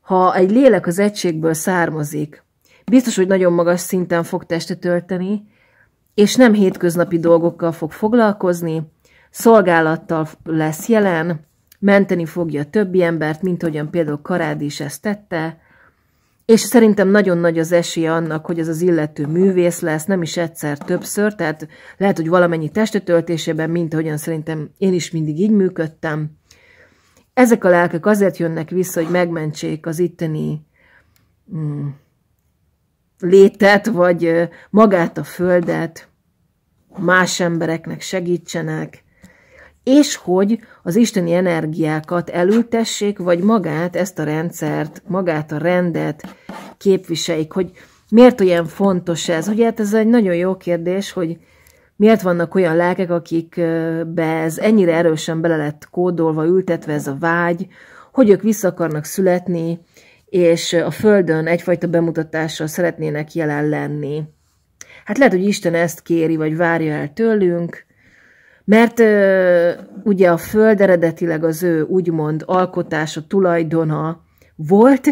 Ha egy lélek az egységből származik, biztos, hogy nagyon magas szinten fog testet tölteni, és nem hétköznapi dolgokkal fog foglalkozni, szolgálattal lesz jelen, menteni fogja többi embert, mint ahogyan például Karád is ezt tette, és szerintem nagyon nagy az esélye annak, hogy ez az illető művész lesz, nem is egyszer, többször, tehát lehet, hogy valamennyi testetöltésében, mint ahogyan szerintem én is mindig így működtem. Ezek a lelkek azért jönnek vissza, hogy megmentsék az itteni mm, létet, vagy magát a földet, más embereknek segítsenek, és hogy az isteni energiákat elültessék, vagy magát, ezt a rendszert, magát a rendet képviseljék, hogy miért olyan fontos ez? Ugye hát ez egy nagyon jó kérdés, hogy miért vannak olyan lelkek, akikbe ez ennyire erősen bele lett kódolva, ültetve ez a vágy, hogy ők vissza akarnak születni, és a Földön egyfajta bemutatással szeretnének jelen lenni. Hát lehet, hogy Isten ezt kéri, vagy várja el tőlünk, mert ö, ugye a föld eredetileg az ő úgymond alkotása, tulajdona volt,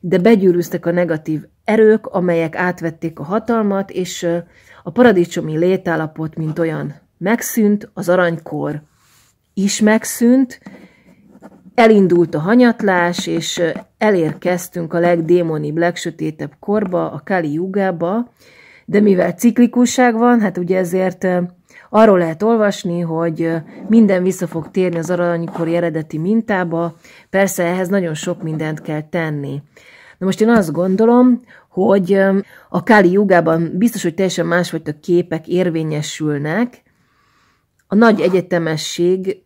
de begyűrűztek a negatív erők, amelyek átvették a hatalmat, és ö, a paradicsomi létállapot, mint olyan, megszűnt, az aranykor is megszűnt, elindult a hanyatlás, és elérkeztünk a legdémonibb, legsötétebb korba, a Kali Jugába, de mivel ciklikusság van, hát ugye ezért Arról lehet olvasni, hogy minden vissza fog térni az aranykori eredeti mintába, persze ehhez nagyon sok mindent kell tenni. Na most én azt gondolom, hogy a Kali jugában biztos, hogy teljesen másfajta képek érvényesülnek, a nagy egyetemesség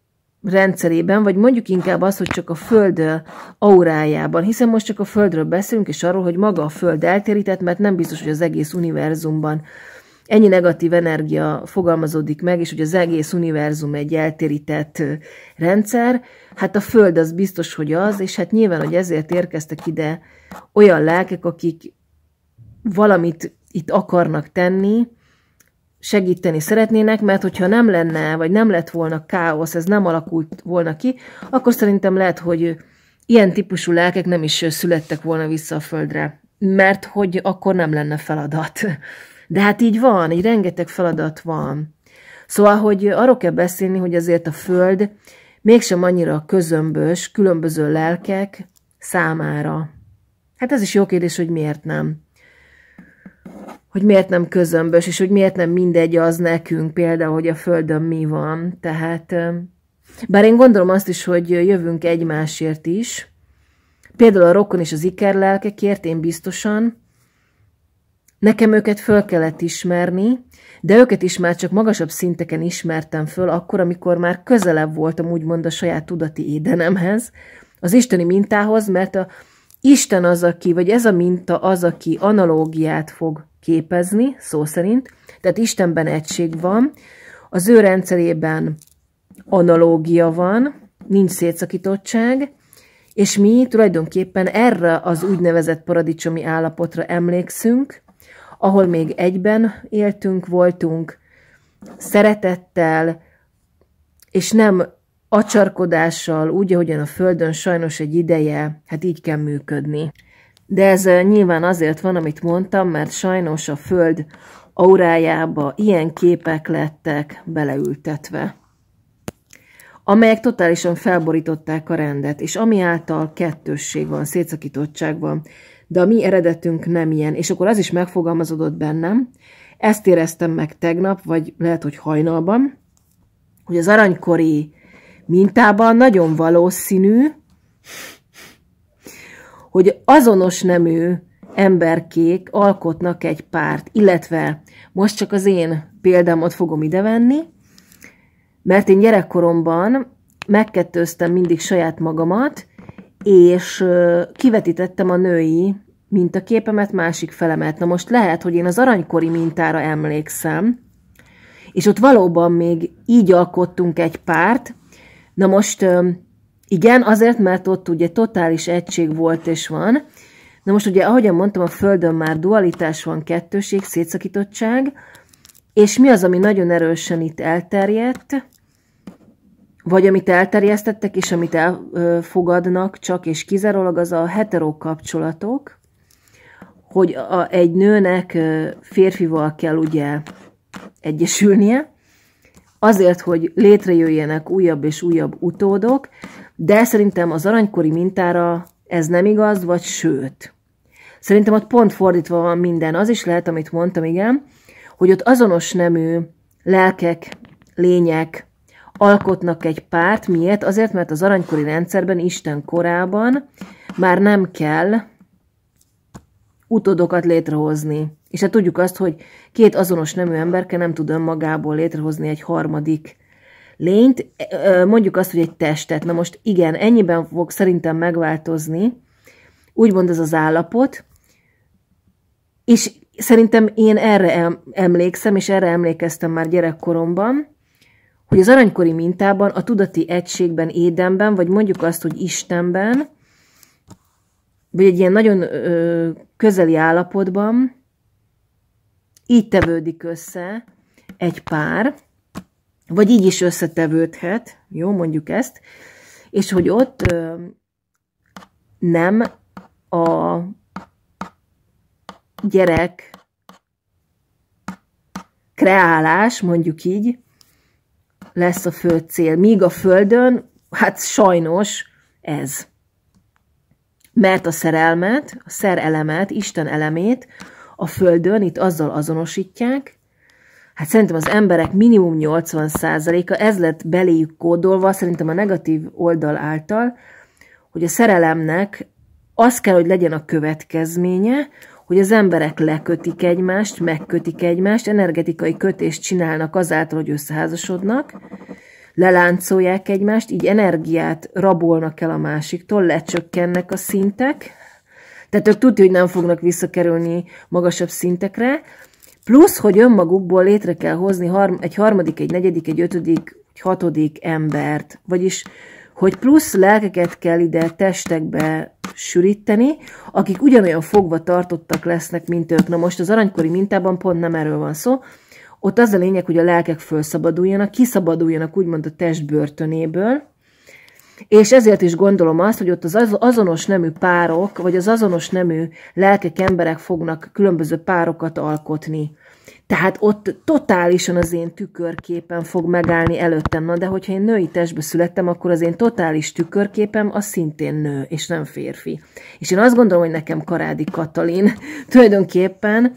rendszerében, vagy mondjuk inkább az, hogy csak a Föld aurájában, hiszen most csak a Földről beszélünk, és arról, hogy maga a Föld eltérített, mert nem biztos, hogy az egész univerzumban ennyi negatív energia fogalmazódik meg, és hogy az egész univerzum egy eltérített rendszer, hát a Föld az biztos, hogy az, és hát nyilván, hogy ezért érkeztek ide olyan lelkek, akik valamit itt akarnak tenni, segíteni szeretnének, mert hogyha nem lenne, vagy nem lett volna káosz, ez nem alakult volna ki, akkor szerintem lehet, hogy ilyen típusú lelkek nem is születtek volna vissza a Földre, mert hogy akkor nem lenne feladat. De hát így van, így rengeteg feladat van. Szóval, hogy arról kell beszélni, hogy azért a Föld mégsem annyira közömbös különböző lelkek számára. Hát ez is jó kérdés, hogy miért nem. Hogy miért nem közömbös, és hogy miért nem mindegy az nekünk például, hogy a Földön mi van. Tehát, bár én gondolom azt is, hogy jövünk egymásért is, Például a rokon és az ikerlelkekért én biztosan, Nekem őket föl kellett ismerni, de őket is már csak magasabb szinteken ismertem föl, akkor, amikor már közelebb voltam úgymond a saját tudati édenemhez, az isteni mintához, mert a Isten az, aki, vagy ez a minta az, aki analógiát fog képezni, szó szerint, tehát Istenben egység van, az ő rendszerében analógia van, nincs szétszakítottság, és mi tulajdonképpen erre az úgynevezett paradicsomi állapotra emlékszünk, ahol még egyben éltünk, voltunk, szeretettel, és nem acsarkodással, úgy, ahogyan a Földön sajnos egy ideje, hát így kell működni. De ez nyilván azért van, amit mondtam, mert sajnos a Föld aurájába ilyen képek lettek beleültetve, amelyek totálisan felborították a rendet, és ami által kettősség van, szétszakítottság van, de a mi eredetünk nem ilyen. És akkor az is megfogalmazódott bennem, ezt éreztem meg tegnap, vagy lehet, hogy hajnalban, hogy az aranykori mintában nagyon valószínű, hogy azonos nemű emberkék alkotnak egy párt, illetve most csak az én példámot fogom idevenni, mert én gyerekkoromban megkettőztem mindig saját magamat, és kivetítettem a női mintaképemet másik felemet. Na most lehet, hogy én az aranykori mintára emlékszem, és ott valóban még így alkottunk egy párt. Na most igen, azért, mert ott ugye totális egység volt és van. Na most ugye, ahogyan mondtam, a Földön már dualitás van, kettőség, szétszakítottság, és mi az, ami nagyon erősen itt elterjedt? vagy amit elterjesztettek, és amit elfogadnak csak és kizárólag, az a hetero kapcsolatok, hogy a, egy nőnek férfival kell ugye egyesülnie, azért, hogy létrejöjjenek újabb és újabb utódok, de szerintem az aranykori mintára ez nem igaz, vagy sőt. Szerintem ott pont fordítva van minden. Az is lehet, amit mondtam, igen, hogy ott azonos nemű lelkek, lények, alkotnak egy párt. Miért? Azért, mert az aranykori rendszerben, Isten korában már nem kell utódokat létrehozni. És hát tudjuk azt, hogy két azonos nemű emberke nem tud önmagából létrehozni egy harmadik lényt, mondjuk azt, hogy egy testet. Na most igen, ennyiben fog szerintem megváltozni, úgymond ez az állapot, és szerintem én erre emlékszem, és erre emlékeztem már gyerekkoromban, hogy az aranykori mintában, a tudati egységben, édenben, vagy mondjuk azt, hogy Istenben, vagy egy ilyen nagyon ö, közeli állapotban, így tevődik össze egy pár, vagy így is összetevődhet, jó, mondjuk ezt, és hogy ott ö, nem a gyerek kreálás, mondjuk így, lesz a föld cél. Míg a földön, hát sajnos ez. Mert a szerelmet, a szerelemet, Isten elemét a földön itt azzal azonosítják, hát szerintem az emberek minimum 80%-a, ez lett beléjük kódolva, szerintem a negatív oldal által, hogy a szerelemnek az kell, hogy legyen a következménye, hogy az emberek lekötik egymást, megkötik egymást, energetikai kötést csinálnak azáltal, hogy összeházasodnak, leláncolják egymást, így energiát rabolnak el a másiktól, lecsökkennek a szintek, tehát ők tudja, hogy nem fognak visszakerülni magasabb szintekre, plusz, hogy önmagukból létre kell hozni egy harmadik, egy negyedik, egy ötödik, egy hatodik embert, vagyis hogy plusz lelkeket kell ide testekbe sűríteni, akik ugyanolyan fogva tartottak lesznek, mint ők. Na most az aranykori mintában pont nem erről van szó, ott az a lényeg, hogy a lelkek felszabaduljanak, kiszabaduljanak úgymond a test börtönéből, és ezért is gondolom azt, hogy ott az azonos nemű párok, vagy az azonos nemű lelkek emberek fognak különböző párokat alkotni. Tehát ott totálisan az én tükörképen fog megállni előttem. Na, de hogyha én női testbe születtem, akkor az én totális tükörképem az szintén nő, és nem férfi. És én azt gondolom, hogy nekem Karádi Katalin tulajdonképpen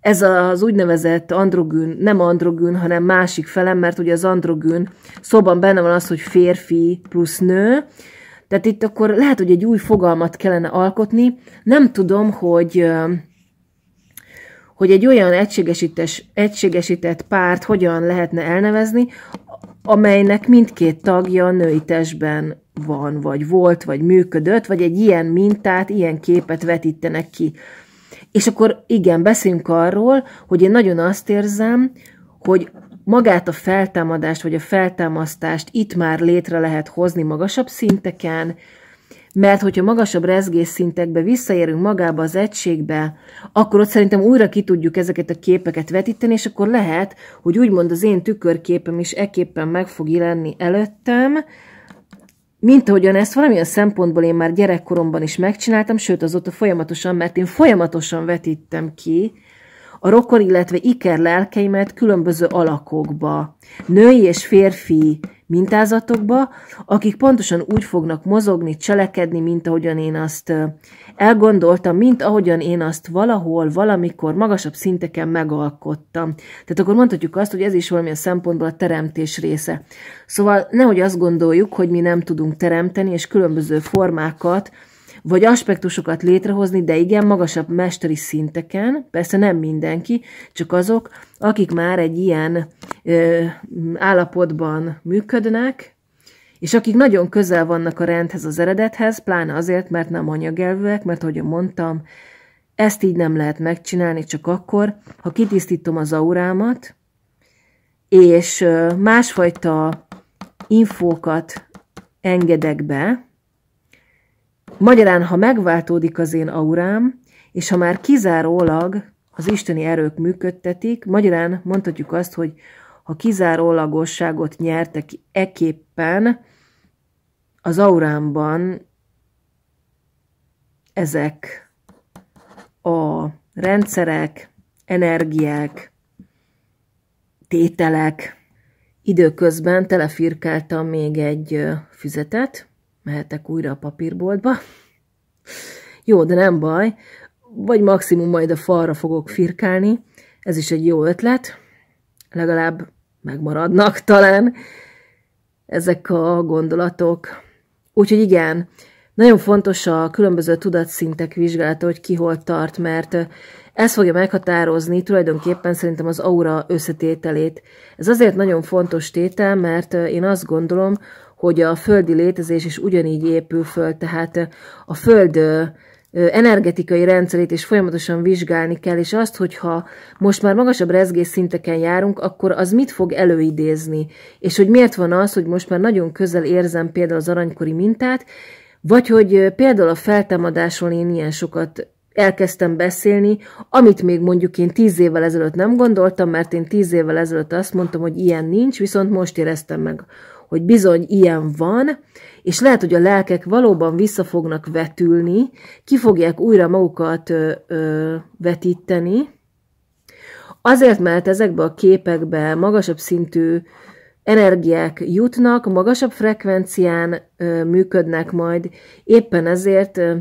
ez az úgynevezett androgűn, nem androgűn, hanem másik felem, mert ugye az androgűn szóban benne van az, hogy férfi plusz nő, tehát itt akkor lehet, hogy egy új fogalmat kellene alkotni. Nem tudom, hogy hogy egy olyan egységesített párt hogyan lehetne elnevezni, amelynek mindkét tagja női testben van, vagy volt, vagy működött, vagy egy ilyen mintát, ilyen képet vetítenek ki. És akkor igen, beszéljünk arról, hogy én nagyon azt érzem, hogy magát a feltámadást, vagy a feltámasztást itt már létre lehet hozni magasabb szinteken, mert hogyha magasabb rezgésszintekbe visszaérünk magába az egységbe, akkor ott szerintem újra ki tudjuk ezeket a képeket vetíteni, és akkor lehet, hogy úgymond az én tükörképem is eképpen meg fog jelenni előttem, mint ahogyan ezt valamilyen szempontból én már gyerekkoromban is megcsináltam, sőt azóta folyamatosan, mert én folyamatosan vetítem ki a rokon, illetve iker lelkeimet különböző alakokba. Női és férfi mintázatokba, akik pontosan úgy fognak mozogni, cselekedni, mint ahogyan én azt elgondoltam, mint ahogyan én azt valahol, valamikor magasabb szinteken megalkottam. Tehát akkor mondhatjuk azt, hogy ez is valamilyen szempontból a teremtés része. Szóval nehogy azt gondoljuk, hogy mi nem tudunk teremteni, és különböző formákat, vagy aspektusokat létrehozni, de igen, magasabb mesteri szinteken, persze nem mindenki, csak azok, akik már egy ilyen ö, állapotban működnek, és akik nagyon közel vannak a rendhez, az eredethez, pláne azért, mert nem anyagelvűek, mert ahogy mondtam, ezt így nem lehet megcsinálni, csak akkor, ha kitisztítom az aurámat, és másfajta infókat engedek be, Magyarán, ha megváltódik az én aurám, és ha már kizárólag az isteni erők működtetik, magyarán mondhatjuk azt, hogy ha kizárólagosságot nyertek eképpen, az aurámban ezek a rendszerek, energiák, tételek. Időközben telefirkáltam még egy füzetet, mehetek újra a papírboltba. Jó, de nem baj, vagy maximum majd a falra fogok firkálni, ez is egy jó ötlet, legalább megmaradnak talán ezek a gondolatok. Úgyhogy igen, nagyon fontos a különböző tudatszintek vizsgálata, hogy ki hol tart, mert ez fogja meghatározni tulajdonképpen szerintem az aura összetételét. Ez azért nagyon fontos tétel, mert én azt gondolom, hogy a földi létezés is ugyanígy épül föl, tehát a föld energetikai rendszerét is folyamatosan vizsgálni kell, és azt, hogyha most már magasabb rezgésszinteken járunk, akkor az mit fog előidézni, és hogy miért van az, hogy most már nagyon közel érzem például az aranykori mintát, vagy hogy például a feltámadásról én ilyen sokat elkezdtem beszélni, amit még mondjuk én tíz évvel ezelőtt nem gondoltam, mert én tíz évvel ezelőtt azt mondtam, hogy ilyen nincs, viszont most éreztem meg hogy bizony ilyen van, és lehet, hogy a lelkek valóban vissza fognak vetülni, ki fogják újra magukat ö, ö, vetíteni, azért, mert ezekbe a képekbe magasabb szintű energiák jutnak, magasabb frekvencián ö, működnek majd, éppen ezért ö,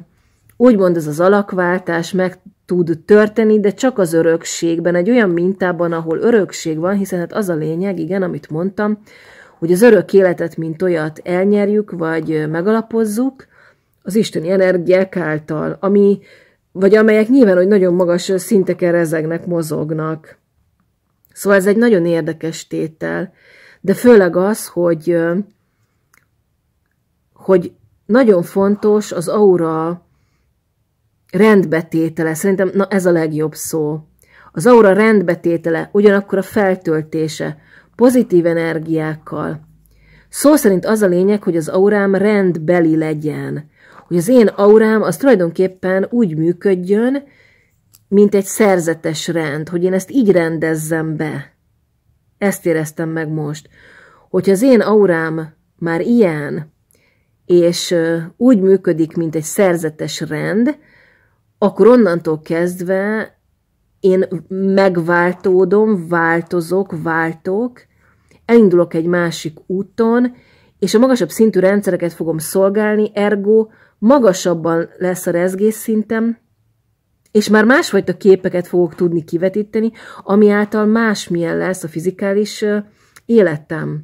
úgymond ez az alakváltás meg tud történni, de csak az örökségben, egy olyan mintában, ahol örökség van, hiszen hát az a lényeg, igen, amit mondtam, hogy az örök életet, mint olyat elnyerjük, vagy megalapozzuk, az isteni energiák által, ami, vagy amelyek nyilván, hogy nagyon magas szinteken rezegnek, mozognak. Szóval ez egy nagyon érdekes tétel, de főleg az, hogy, hogy nagyon fontos az aura rendbetétele, szerintem na ez a legjobb szó. Az aura rendbetétele, ugyanakkor a feltöltése, pozitív energiákkal. Szó szerint az a lényeg, hogy az aurám rendbeli legyen. Hogy az én aurám az tulajdonképpen úgy működjön, mint egy szerzetes rend, hogy én ezt így rendezzem be. Ezt éreztem meg most. Hogyha az én aurám már ilyen, és úgy működik, mint egy szerzetes rend, akkor onnantól kezdve én megváltódom, változok, váltok, elindulok egy másik úton, és a magasabb szintű rendszereket fogom szolgálni, ergo magasabban lesz a rezgésszintem, és már másfajta képeket fogok tudni kivetíteni, ami által másmilyen lesz a fizikális életem.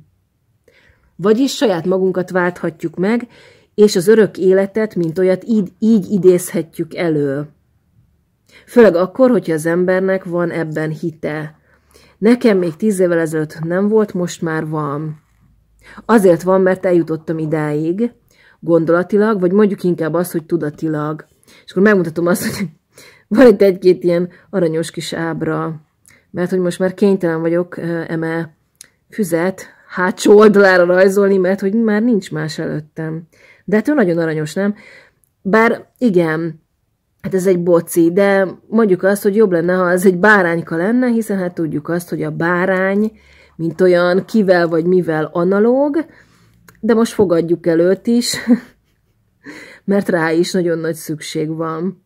Vagyis saját magunkat válthatjuk meg, és az örök életet, mint olyat így, így idézhetjük elő. Főleg akkor, hogyha az embernek van ebben hite. Nekem még tíz évvel ezelőtt nem volt, most már van. Azért van, mert eljutottam idáig, gondolatilag, vagy mondjuk inkább az, hogy tudatilag. És akkor megmutatom azt, hogy van itt egy-két ilyen aranyos kis ábra, mert hogy most már kénytelen vagyok eme füzet hátsó oldalára rajzolni, mert hogy már nincs más előttem. De hát ő nagyon aranyos, nem? Bár igen, Hát ez egy boci, de mondjuk azt, hogy jobb lenne, ha ez egy bárányka lenne, hiszen hát tudjuk azt, hogy a bárány, mint olyan kivel vagy mivel analóg, de most fogadjuk előtt is, mert rá is nagyon nagy szükség van.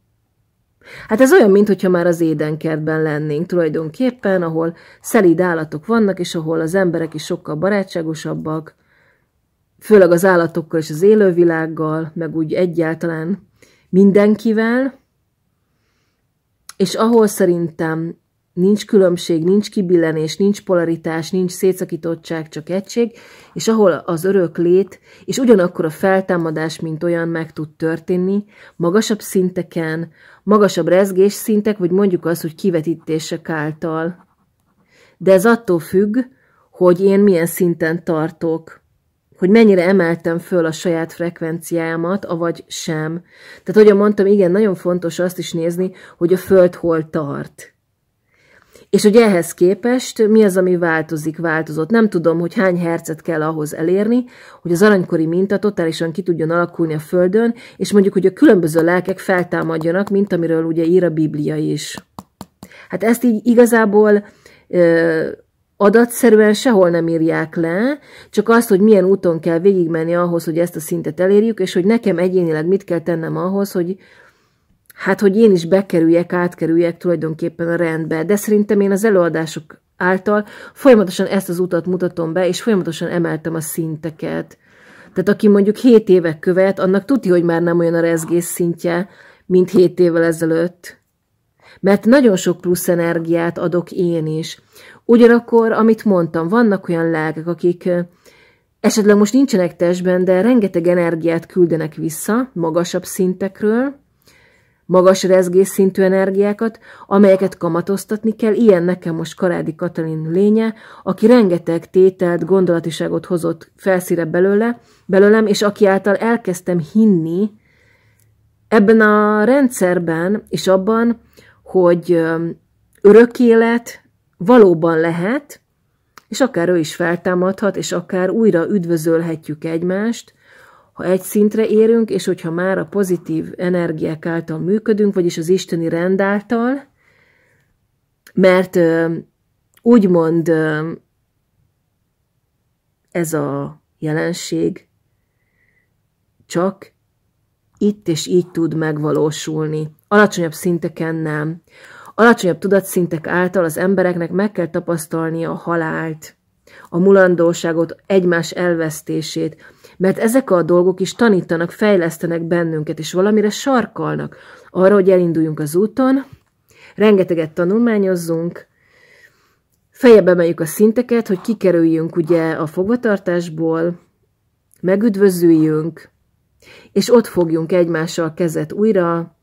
Hát ez olyan, mintha már az édenkertben lennénk tulajdonképpen, ahol szelíd állatok vannak, és ahol az emberek is sokkal barátságosabbak, főleg az állatokkal és az élővilággal, meg úgy egyáltalán mindenkivel, és ahol szerintem nincs különbség, nincs kibillenés, nincs polaritás, nincs szétszakítottság, csak egység, és ahol az örök lét, és ugyanakkor a feltámadás, mint olyan meg tud történni, magasabb szinteken, magasabb rezgés szintek, vagy mondjuk az, hogy kivetítések által. De ez attól függ, hogy én milyen szinten tartok hogy mennyire emeltem föl a saját frekvenciámat, avagy sem. Tehát, ahogy mondtam, igen, nagyon fontos azt is nézni, hogy a Föld hol tart. És hogy ehhez képest mi az, ami változik, változott. Nem tudom, hogy hány hercet kell ahhoz elérni, hogy az aranykori minta totálisan ki tudjon alakulni a Földön, és mondjuk, hogy a különböző lelkek feltámadjanak, mint amiről ugye ír a Biblia is. Hát ezt így igazából adatszerűen sehol nem írják le, csak azt, hogy milyen úton kell végigmenni ahhoz, hogy ezt a szintet elérjük, és hogy nekem egyénileg mit kell tennem ahhoz, hogy hát, hogy én is bekerüljek, átkerüljek tulajdonképpen a rendbe. De szerintem én az előadások által folyamatosan ezt az utat mutatom be, és folyamatosan emeltem a szinteket. Tehát aki mondjuk 7 évek követ, annak tudja, hogy már nem olyan a rezgés szintje, mint 7 évvel ezelőtt mert nagyon sok plusz energiát adok én is. Ugyanakkor, amit mondtam, vannak olyan lelkek, akik esetleg most nincsenek testben, de rengeteg energiát küldenek vissza magasabb szintekről, magas rezgésszintű energiákat, amelyeket kamatoztatni kell, ilyen nekem most Karádi Katalin lénye, aki rengeteg tételt, gondolatiságot hozott felszíre belőle, belőlem, és aki által elkezdtem hinni ebben a rendszerben és abban, hogy örök élet valóban lehet, és akár ő is feltámadhat, és akár újra üdvözölhetjük egymást, ha egy szintre érünk, és hogyha már a pozitív energiák által működünk, vagyis az isteni rend által, mert úgymond ez a jelenség csak itt és így tud megvalósulni alacsonyabb szinteken nem. Alacsonyabb tudatszintek által az embereknek meg kell tapasztalnia a halált, a mulandóságot, egymás elvesztését, mert ezek a dolgok is tanítanak, fejlesztenek bennünket, és valamire sarkalnak arra, hogy elinduljunk az úton, rengeteget tanulmányozzunk, feljebb emeljük a szinteket, hogy kikerüljünk ugye a fogvatartásból, megüdvözüljünk, és ott fogjunk egymással kezet újra,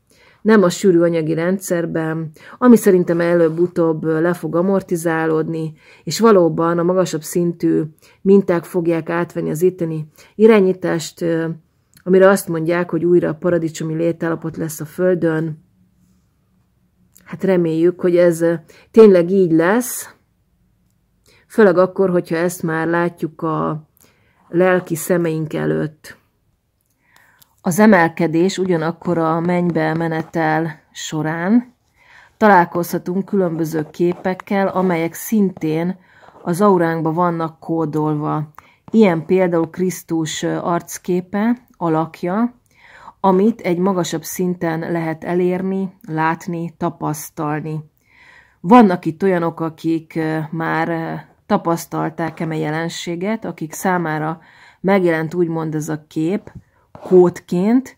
nem a sűrű anyagi rendszerben, ami szerintem előbb-utóbb le fog amortizálódni, és valóban a magasabb szintű minták fogják átvenni az itteni irányítást, amire azt mondják, hogy újra a paradicsomi létállapot lesz a Földön. Hát reméljük, hogy ez tényleg így lesz, főleg akkor, hogyha ezt már látjuk a lelki szemeink előtt. Az emelkedés ugyanakkor a mennybe menetel során találkozhatunk különböző képekkel, amelyek szintén az auránkba vannak kódolva. Ilyen például Krisztus arcképe, alakja, amit egy magasabb szinten lehet elérni, látni, tapasztalni. Vannak itt olyanok, akik már tapasztalták eme jelenséget, akik számára megjelent úgymond ez a kép, kódként,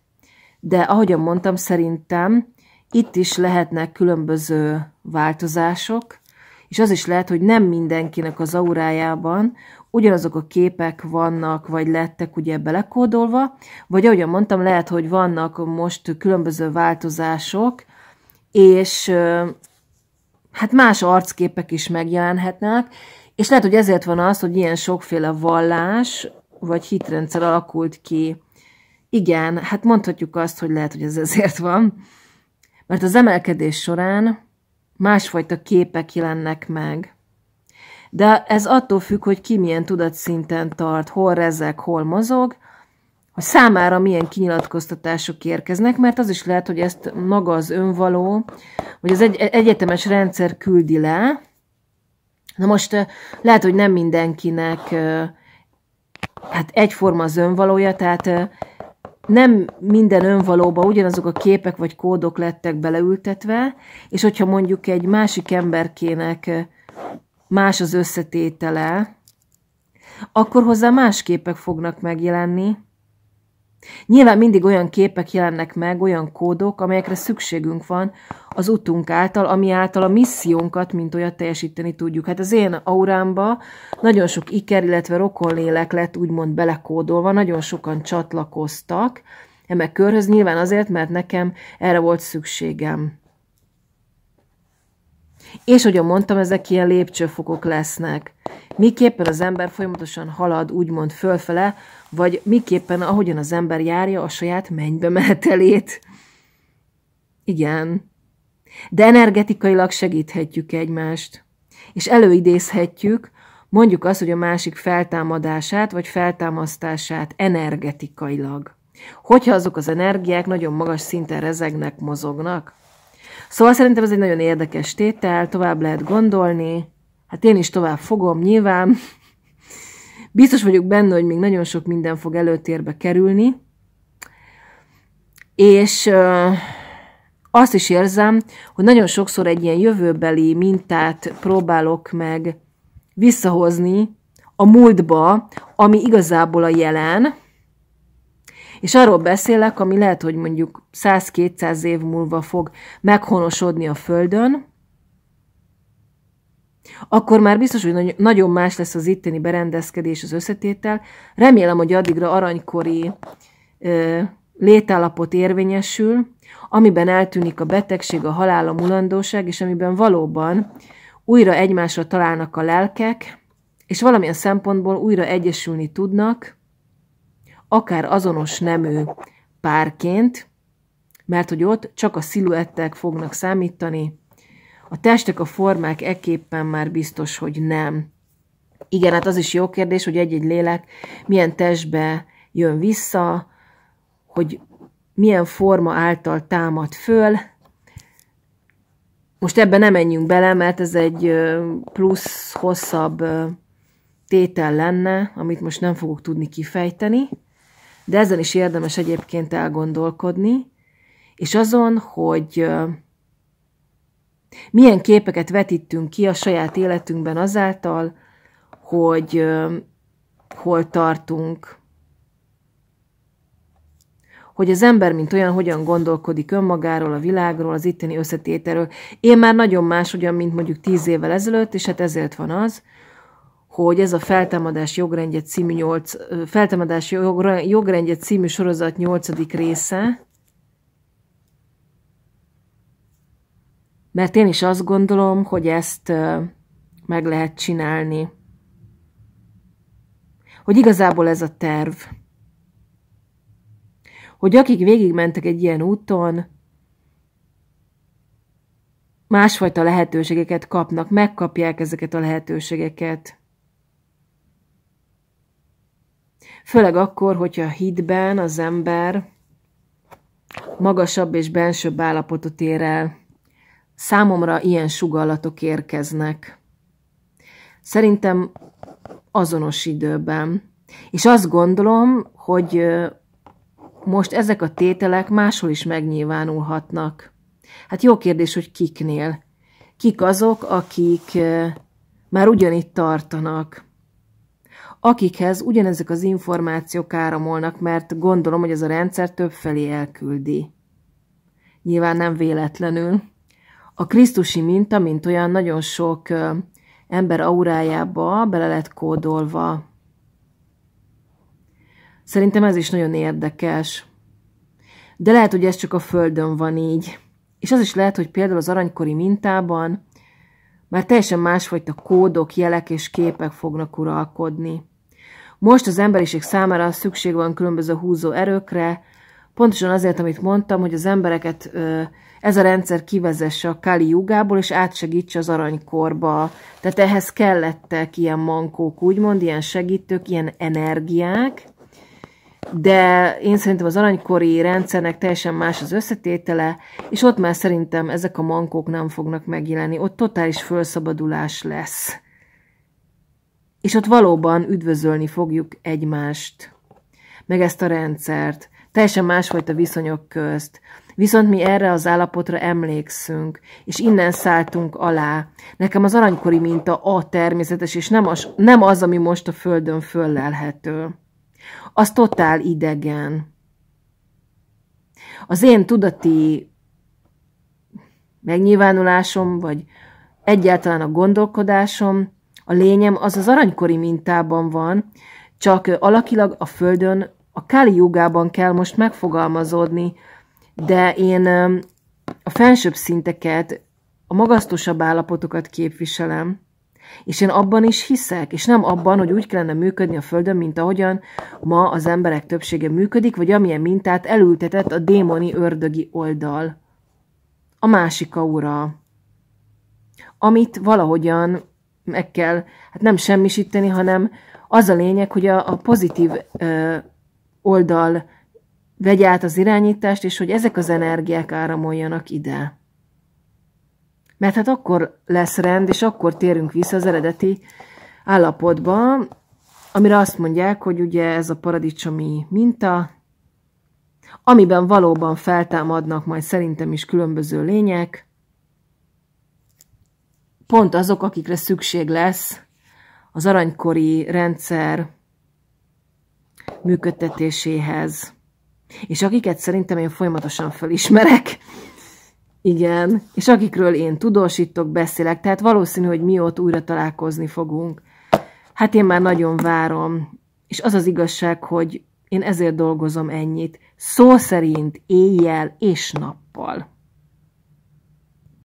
de ahogyan mondtam, szerintem itt is lehetnek különböző változások, és az is lehet, hogy nem mindenkinek az aurájában ugyanazok a képek vannak, vagy lettek ugye belekódolva, vagy ahogyan mondtam, lehet, hogy vannak most különböző változások, és hát más arcképek is megjelenhetnek, és lehet, hogy ezért van az, hogy ilyen sokféle vallás vagy hitrendszer alakult ki igen, hát mondhatjuk azt, hogy lehet, hogy ez ezért van, mert az emelkedés során másfajta képek jelennek meg. De ez attól függ, hogy ki milyen tudatszinten tart, hol rezek, hol mozog, hogy számára milyen kinyilatkoztatások érkeznek, mert az is lehet, hogy ezt maga az önvaló, vagy az egy, egyetemes rendszer küldi le. Na most lehet, hogy nem mindenkinek hát egyforma az önvalója, tehát nem minden önvalóba ugyanazok a képek vagy kódok lettek beleültetve, és hogyha mondjuk egy másik emberkének más az összetétele, akkor hozzá más képek fognak megjelenni, Nyilván mindig olyan képek jelennek meg, olyan kódok, amelyekre szükségünk van az utunk által, ami által a missziónkat, mint olyat teljesíteni tudjuk. Hát az én aurámba nagyon sok iker, illetve rokonlélek lett úgymond belekódolva, nagyon sokan csatlakoztak eme körhöz, nyilván azért, mert nekem erre volt szükségem. És ahogy mondtam, ezek ilyen lépcsőfokok lesznek. Miképpen az ember folyamatosan halad, úgymond fölfele, vagy miképpen ahogyan az ember járja a saját mennybe mehetelét. Igen. De energetikailag segíthetjük egymást. És előidézhetjük, mondjuk azt, hogy a másik feltámadását, vagy feltámasztását energetikailag. Hogyha azok az energiák nagyon magas szinten rezegnek, mozognak, Szóval szerintem ez egy nagyon érdekes tétel, tovább lehet gondolni. Hát én is tovább fogom, nyilván. Biztos vagyok benne, hogy még nagyon sok minden fog előtérbe kerülni. És azt is érzem, hogy nagyon sokszor egy ilyen jövőbeli mintát próbálok meg visszahozni a múltba, ami igazából a jelen, és arról beszélek, ami lehet, hogy mondjuk 100-200 év múlva fog meghonosodni a Földön, akkor már biztos, hogy nagyon más lesz az itteni berendezkedés, az összetétel. Remélem, hogy addigra aranykori ö, létállapot érvényesül, amiben eltűnik a betegség, a halál, a mulandóság, és amiben valóban újra egymásra találnak a lelkek, és valamilyen szempontból újra egyesülni tudnak, akár azonos nemű párként, mert hogy ott csak a sziluettek fognak számítani, a testek, a formák ekképpen már biztos, hogy nem. Igen, hát az is jó kérdés, hogy egy-egy lélek milyen testbe jön vissza, hogy milyen forma által támad föl. Most ebben nem menjünk bele, mert ez egy plusz, hosszabb tétel lenne, amit most nem fogok tudni kifejteni de ezen is érdemes egyébként elgondolkodni, és azon, hogy milyen képeket vetítünk ki a saját életünkben azáltal, hogy hol tartunk, hogy az ember, mint olyan, hogyan gondolkodik önmagáról, a világról, az itteni összetételről. Én már nagyon más, ugyan, mint mondjuk tíz évvel ezelőtt, és hát ezért van az, hogy ez a Feltámadás jogrendje című, 8, Feltámadás jogrendje című sorozat 8. része, mert én is azt gondolom, hogy ezt meg lehet csinálni. Hogy igazából ez a terv. Hogy akik végigmentek egy ilyen úton, másfajta lehetőségeket kapnak, megkapják ezeket a lehetőségeket. Főleg akkor, hogyha hitben az ember magasabb és bensőbb állapotot ér el. Számomra ilyen sugallatok érkeznek. Szerintem azonos időben. És azt gondolom, hogy most ezek a tételek máshol is megnyilvánulhatnak. Hát jó kérdés, hogy kiknél. Kik azok, akik már ugyanitt tartanak akikhez ugyanezek az információk áramolnak, mert gondolom, hogy ez a rendszer többfelé elküldi. Nyilván nem véletlenül. A krisztusi minta, mint olyan nagyon sok ember aurájába bele lett kódolva. Szerintem ez is nagyon érdekes. De lehet, hogy ez csak a Földön van így. És az is lehet, hogy például az aranykori mintában már teljesen másfajta kódok, jelek és képek fognak uralkodni. Most az emberiség számára szükség van különböző húzó erőkre, pontosan azért, amit mondtam, hogy az embereket ez a rendszer kivezesse a Kali jugából, és átsegítse az aranykorba. Tehát ehhez kellettek ilyen mankók, úgymond, ilyen segítők, ilyen energiák, de én szerintem az aranykori rendszernek teljesen más az összetétele, és ott már szerintem ezek a mankók nem fognak megjelenni. Ott totális felszabadulás lesz és ott valóban üdvözölni fogjuk egymást, meg ezt a rendszert, teljesen másfajta viszonyok közt. Viszont mi erre az állapotra emlékszünk, és innen szálltunk alá. Nekem az aranykori minta a természetes, és nem az, nem az ami most a földön föllelhető. Az totál idegen. Az én tudati megnyilvánulásom, vagy egyáltalán a gondolkodásom a lényem az az aranykori mintában van, csak alakilag a földön, a káli jogában kell most megfogalmazódni, de én a felsőbb szinteket, a magasztosabb állapotokat képviselem, és én abban is hiszek, és nem abban, hogy úgy kellene működni a Földön, mint ahogyan ma az emberek többsége működik, vagy amilyen mintát elültetett a démoni ördögi oldal. A másik aura, amit valahogyan meg kell hát nem semmisíteni, hanem az a lényeg, hogy a, a pozitív ö, oldal vegye át az irányítást, és hogy ezek az energiák áramoljanak ide. Mert hát akkor lesz rend, és akkor térünk vissza az eredeti állapotba, amire azt mondják, hogy ugye ez a paradicsomi minta, amiben valóban feltámadnak majd szerintem is különböző lények, pont azok, akikre szükség lesz az aranykori rendszer működtetéséhez. És akiket szerintem én folyamatosan felismerek, igen, és akikről én tudósítok, beszélek, tehát valószínű, hogy mi ott újra találkozni fogunk. Hát én már nagyon várom, és az az igazság, hogy én ezért dolgozom ennyit, szó szerint éjjel és nappal.